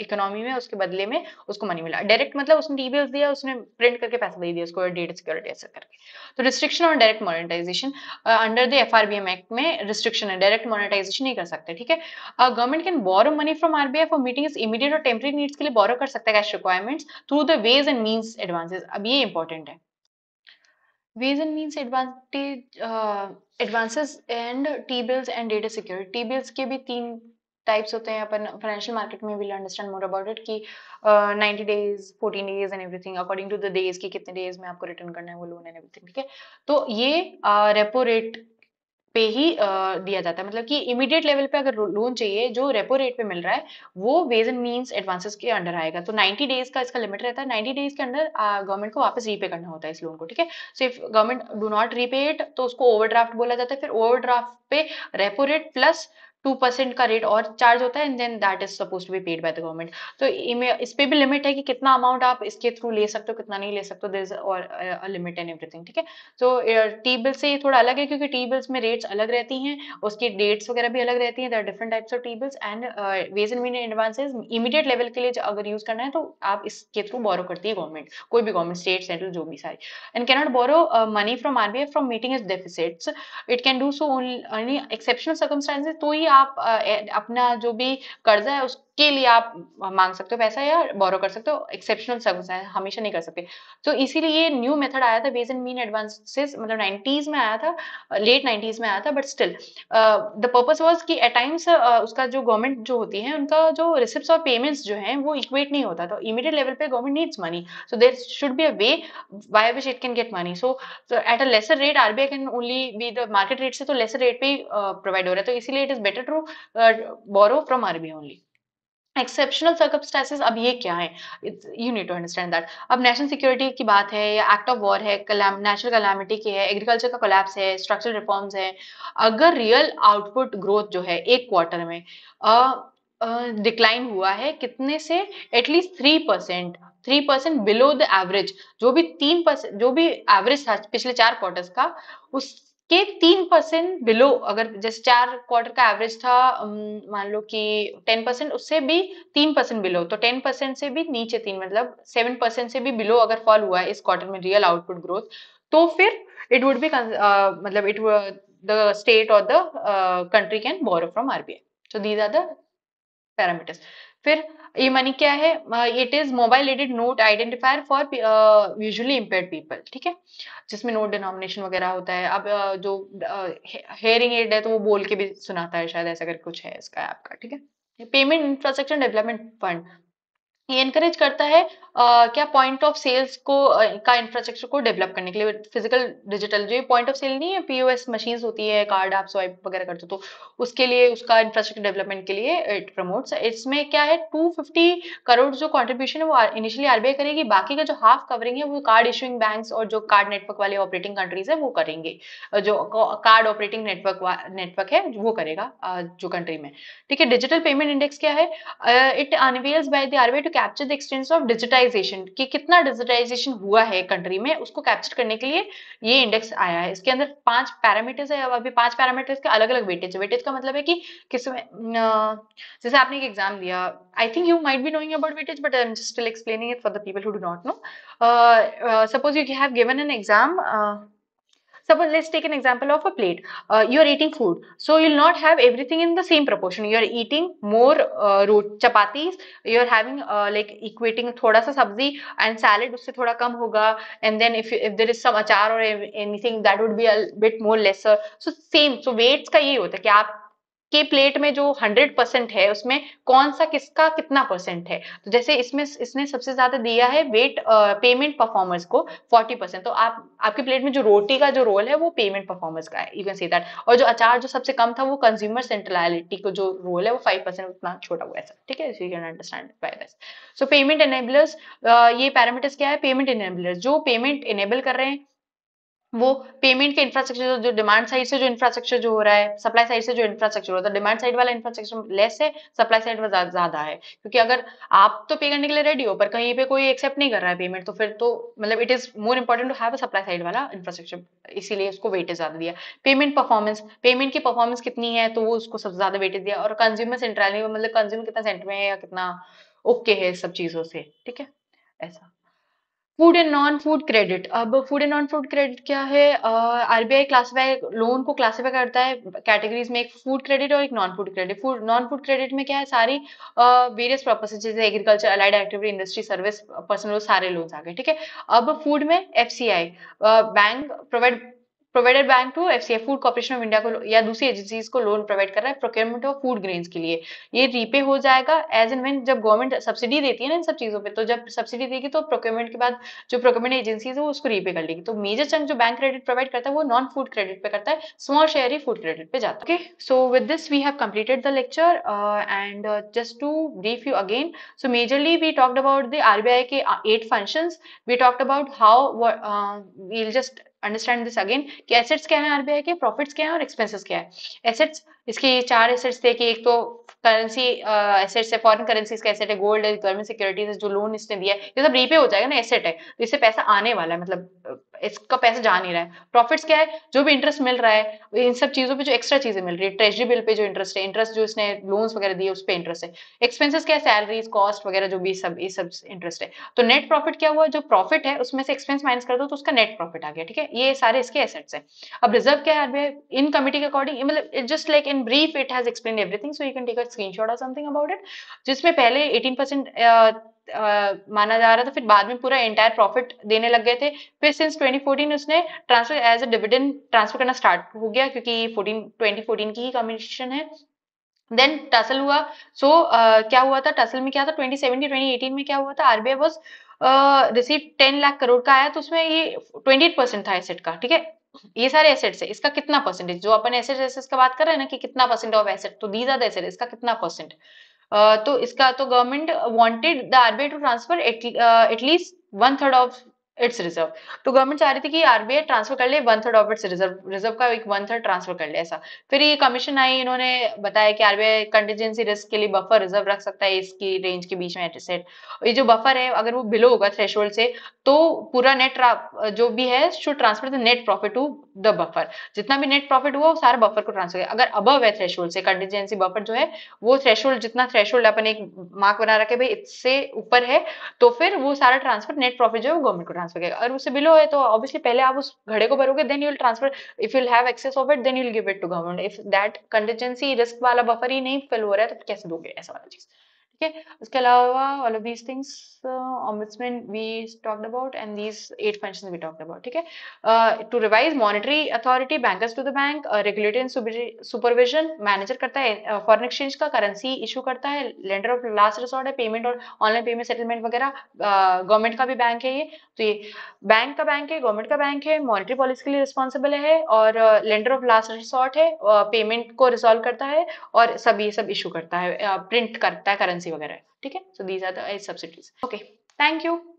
इकोनॉमी में उसके बदले में उसको मनी मिला डायरेक्ट मतलब उसने टीबीएस दिया उसने प्रिंट करके पैसा दे दिया उसको डेट सिक्योरिटी ऐसा करके तो रिस्ट्रिक्शन और direct monetization under the F act में रिस्ट्रिक्शन है डायरेक्ट मोनिटाइजेशन नहीं कर सकते ठीक है government can borrow money from RBI for meeting immediate और टेम्परेरी नीड्स के लिए बोरो कर सकता है cash requirements through the ways and means advances अब ये इंपॉर्टेंट है Ways and means advantage uh, advances and T bills and data security. T के भी तीन टाइप्स होते हैं अपन फाइनेंशियल मार्केट में will understand more about it कि ninety days fourteen days and everything according to the days कि कितने डेज में आपको रिटर्न करना है वो लोन एंड एवरीथिंग ठीक है तो ये रेपो uh, रेट पे ही दिया जाता है मतलब कि इमीडिएट लेवल पे अगर लोन चाहिए जो रेपो रेट पे मिल रहा है वो वेज एंड मीन एडवांसेस के अंडर आएगा तो 90 डेज का इसका लिमिट रहता है 90 डेज के अंदर गवर्नमेंट को वापस रीपे करना होता है इस लोन को ठीक है so if government do not repay it तो उसको ओवरड्राफ्ट बोला जाता है फिर ओवरड्राफ्ट पे repo rate plus two percent का रेट और चार्ज होता है and then that is suppose to be paid by the government तो इस पर भी लिमिट है कि कितना अमाउंट आप इसके थ्रू ले सकते हो कितना नहीं ले सकते दिस और लिमिट एंड एवरीथिंग ठीक है सो टी बिल से ये थोड़ा अलग है क्योंकि टी बिल्स में रेट्स अलग रहती हैं उसकी डेट्स वगैरह भी अलग रहती हैं दर different types of T bills and ways and mean advances immediate level के लिए अगर यूज करना है तो आप इसके थ्रू बोरो करती है गवर्नमेंट कोई भी गवर्नमेंट स्टेट सेंट्रल जो भी सारी and cannot borrow money from RBI from meeting its deficits it can do so only exceptional circumstances तो ही आप अपना जो भी कर्जा है उस के लिए आप मांग सकते हो पैसा या बोरो कर सकते हो एक्सेप्शनल सर्विस है हमेशा नहीं कर सकते तो इसीलिए ये न्यू मेथड आया था बेस एंड मीन एडवांसेस मतलब नाइन्टीज में आया था लेट नाइन्टीज में आया था but still the purpose was कि एट टाइम्स उसका जो गवर्नमेंट जो होती है उनका जो रिसिप्ट और पेमेंट्स जो है वो इक्वेट नहीं होता तो इमीडिएट लेवल पे government needs money so there should be a way by which it can get money so at a lesser rate RBI can only be the market rate से तो laser rate पे provide हो रहा है तो इसीलिए it is better to borrow from RBI only exceptional circumstances अब ये क्या है you need to understand that अब नेशनल सिक्योरिटी की बात है या एक्ट ऑफ वॉर है नेचुरल कलामिटी की है एग्रीकल्चर का कोलैप्स है स्ट्रक्चरल रिफॉर्म्स है अगर रियल आउटपुट ग्रोथ जो है एक क्वार्टर में डिक्लाइन uh, uh, हुआ है कितने से at least three percent three percent below the average जो भी तीन परसेंट जो भी एवरेज था पिछले चार क्वार्टर्स का उस के तीन परसेंट बिलो अगर जैसे चार क्वार्टर का एवरेज था मान लो कि टेन परसेंट उससे भी तीन परसेंट बिलो तो टेन परसेंट से भी नीचे तीन मतलब सेवन परसेंट से भी बिलो अगर फॉल हुआ है इस क्वार्टर में रियल आउटपुट ग्रोथ तो फिर इट वुड बी मतलब इट द स्टेट और the country can borrow from RBI so these are the parameters फिर ये मनी क्या है it is mobile aided note identifier for visually impaired people ठीक है जिसमें नोट डिनोमिनेशन वगैरह होता है अब uh, जो हेयरिंग uh, एड है तो वो बोल के भी सुनाता है शायद ऐसा करके कुछ है इसका आपका ठीक है पेमेंट इंफ्रास्ट्रक्चर डेवलपमेंट फंड ये इनकरेज करता है क्या पॉइंट ऑफ सेल्स को का इंफ्रास्ट्रक्चर को डेवलप करने के लिए फिजिकल डिजिटल जो पॉइंट ऑफ सेल नहीं है पीओएस मशीन होती है कार्ड आप स्वाइप वगैरह करते हो तो उसके लिए उसका इंफ्रास्ट्रक्चर डेवलपमेंट के लिए इट प्रमोट्स इसमें क्या है 250 करोड़ जो कॉन्ट्रीब्यूशन है वो इनिशियली आरबीआई करेगी बाकी का जो हाफ कवरिंग है वो कार्ड इशुइंग बैंक और जो कार्ड नेटवर्क वाले ऑपरेटिंग कंट्रीज है वो करेंगे जो कार्ड ऑपरेटिंग नेटवर्क नेटवर्क है वो करेगा जो कंट्री में ठीक है डिजिटल पेमेंट इंडेक्स क्या है it unveils by the RBI to capture the extent of digital digitization कि कितना डिजिटाइजेशन हुआ है कंट्री में उसको कैप्चर करने के लिए ये इंडेक्स आया है इसके अंदर पांच पैरामीटर्स है अभी पांच पैरामीटर्स के अलग अलग वेटेज वेटेज का मतलब है कि किस में जैसे आपने एक एग्जाम दिया I think you might be knowing about weightage but I am just still explaining it for the people who do not know suppose you have given an exam suppose let's take an example of a plate uh, you are eating food so you'll not have everything in the same proportion you are eating more uh, root chapatis you are having uh, like equating thoda sa sabzi and salad usse thoda kam hoga and then if you, if there is some achar or anything that would be a bit more lesser so same so weights ka yahi hota hai ki aap के plate में जो 100 percent है उसमें कौन सा किसका कितना percent है तो जैसे इसमें इसने सबसे ज्यादा दिया है वेट पेमेंट परफॉर्मर्स को 40 परसेंट तो आप आपके प्लेट में जो रोटी का जो रोल है वो पेमेंट परफॉर्मर्स का है यू कैन सी दैट और जो अचार जो सबसे कम था वो कंज्यूमर सेंट्रलिटी को जो रोल है वो फाइव परसेंट उतना छोटा हुआ है ठीक है you can understand by this so payment enablers ये पैरामीटर्स क्या है पेमेंट एनेबलर्स जो पेमेंट एनेबल कर रहे हैं वो पेमेंट के इंफ्रास्ट्रक्चर जो डिमांड साइड से जो इंफ्रास्ट्रक्चर जो हो रहा है सप्लाई साइड से जो इंफ्रास्ट्रक्चर हो रहा है डिमांड तो साइड वाला इंफ्रास्ट्रक्चर लेस है सप्लाई साइड में ज्यादा है क्योंकि अगर आप तो पे करने के लिए रेडी हो पर कहीं पे कोई एक्सेप्ट नहीं कर रहा है पेमेंट तो फिर तो मतलब it is more important to have supply side वाला इंफ्रास्ट्रक्चर इसीलिए उसको वेटेज ज्यादा दिया पेमेंट परफॉर्मेंस पेमेंट की परफॉर्मेंस कितनी है तो वो उसको सबसे ज्यादा वेटेज दिया और कंज्यूमर सेंट्रल मतलब कंज्यूमर कितना सेंटर में है या कितना ओके है सब चीजों से ठीक है ऐसा food and non food credit अब food and non food credit क्या है आरबीआई क्लासिफाई लोन को क्लासिफाई करता है कैटेगरीज में एक फूड क्रेडिट और एक non food credit food non food credit में क्या है सारी वेरियस पर्पसेज जैसे agriculture allied activity industry service personal सारे लोन आ गए ठीक है अब फूड में if bank provide provided bank to F C food corporation of India को या दूसरी एजेंसी को लोन प्रोवाइड कर रहा है प्रोक्योरमेंट ऑफ फूड ग्रेन्स के लिए ये रीपे हो जाएगा एज एंड वेन जब गवर्नमेंट सब्सिडी देती है ना इन सब चीजों पे तो जब सब्सिडी देगी तो प्रोक्योरमेंट के बाद जो प्रोक्योरमेंट एजेंसी है वो उसको रीपे कर लेगी तो मेजर चंक जो बैंक क्रेडिट प्रोवाइड करता है वो नॉन फूड क्रेडिट पे करता है स्मॉल शेयर ही फूड क्रेडिट पे जाता है so with this we have completed the lecture and just to brief you again so majorly we talked about the RBI के eight function we talked about how we'll just understand this again कि assets क्या है RBI के profits क्या है और expenses क्या है एसेट्स इसके चार एसेट्स थे कि एक तो करेंसी एसेट्स है फॉरन करेंसी का एसेट है गोल्ड है गवर्नमेंट सिक्योरिटीज है जो लोन इसने दिया है ये सब रीपे हो जाएगा ना एसेट है तो इससे पैसा आने वाला है मतलब इसका पैसा जा नहीं रहा है प्रॉफिट्स क्या है जो भी इंटरेस्ट मिल रहा है इन सब चीजों पे जो एक्स्ट्रा चीजें मिल रही है ट्रेजरी बिल पे जो इंटरेस्ट है इंटरेस्ट जो इसने लोन्स वगैरह दिए उस पर इंटरेस्ट है एक्सपेंसिस क्या है सैलरीज कॉस्ट वगैरह जो भी सब ये सब इंटरेस्ट है तो नेट प्रॉफिट क्या हुआ जो प्रॉफिट है उसमें से एक्सपेंस माइनस कर दो तो उसका नेट प्रॉफिट आ गया ठीक है ये सारे इसके एसेट्स है अब रिजर्व क्या है आरबीआई इन कमिटी के अकॉर्डिंग मतलब just like in brief it has explain everything so you can take a screenshot or something about it जिसमें पहले 18% uh, माना जा रहा था फिर बाद में पूरा एंटायर प्रॉफिट देने लग गए थे फिर सिंस 2014 उसने transfer as a dividend transfer करना स्टार्ट हो गया क्योंकि 14 2014 की ही कमीशन है देन टसल हुआ सो so, uh, क्या हुआ था टसल में क्या था 2017 2018 में क्या हुआ था RBI was receive 10 lakh crore का आया तो उसमें ये 28 परसेंट था एसेट का ठीक है ये सारे एसेट्स है इसका कितना परसेंटेज जो अपन एसेट एसेट्स का बात कर रहे हैं ना कि कितना परसेंट ऑफ एसेट तो दीज आर द एसेट इसका कितना परसेंट तो इसका तो government wanted the RBI to transfer at least one third of its reserve तो गवर्नमेंट चाह रही थी कि आरबीआई ट्रांसफर कर ले one third of its reserve reserve का एक वन थर्ड ट्रांसफर कर ले ऐसा फिर ये कमीशन आई इन्होंने बताया कि आरबीआई कंटीजेंसी रिस्क के लिए बफर रिजर्व रख सकता है इसकी रेंज के बीच में सेट ये जो बफर है अगर वो बिलो होगा थ्रेश से तो पूरा नेट जो भी है should transfer the net profit to the buffer जितना भी नेट प्रॉफिट हुआ वो सारा बफर को ट्रांसफर किया अगर अब है थ्रेश से कंटीजेंसी बफर जो है वो थ्रेश जितना थ्रेश अपन एक मार्क बना रखे भाई इससे ऊपर है तो फिर वो सारा ट्रांसफर नेट प्रॉफिट जो है वो गवर्नमेंट को ट्रांसफर करेगा अगर उससे बिलो है तो ऑब्वियसली पहले आप उस घड़े को भरोगे then you'll transfer if you have excess of it then you'll give it to government if that contingency risk वाला बफर ही नहीं फिल हो रहा है तो कैसे दोगे ऐसा वाला चीज़ ठीक है उसके अलावा all of these things ombudsman we talked about and these eight function we talked about ठीक है to revise monetary authority bankers to the bank regulatory supervision manager करता है फॉरन uh, एक्सचेंज का करेंसी इशू करता है lender of last resort है payment और online payment settlement वगैरह गवर्नमेंट uh, का भी बैंक है ये तो ये बैंक का बैंक है गवर्नमेंट का बैंक है मॉनिटरी पॉलिसी के लिए रिस्पॉन्सिबल है और लेंडर ऑफ लास्ट रिसोर्ट है पेमेंट uh, को रिजॉल्व करता है और सभी सब इशू करता है प्रिंट करता है करेंसी वगैरह ठीक है so these are subsidies okay thank you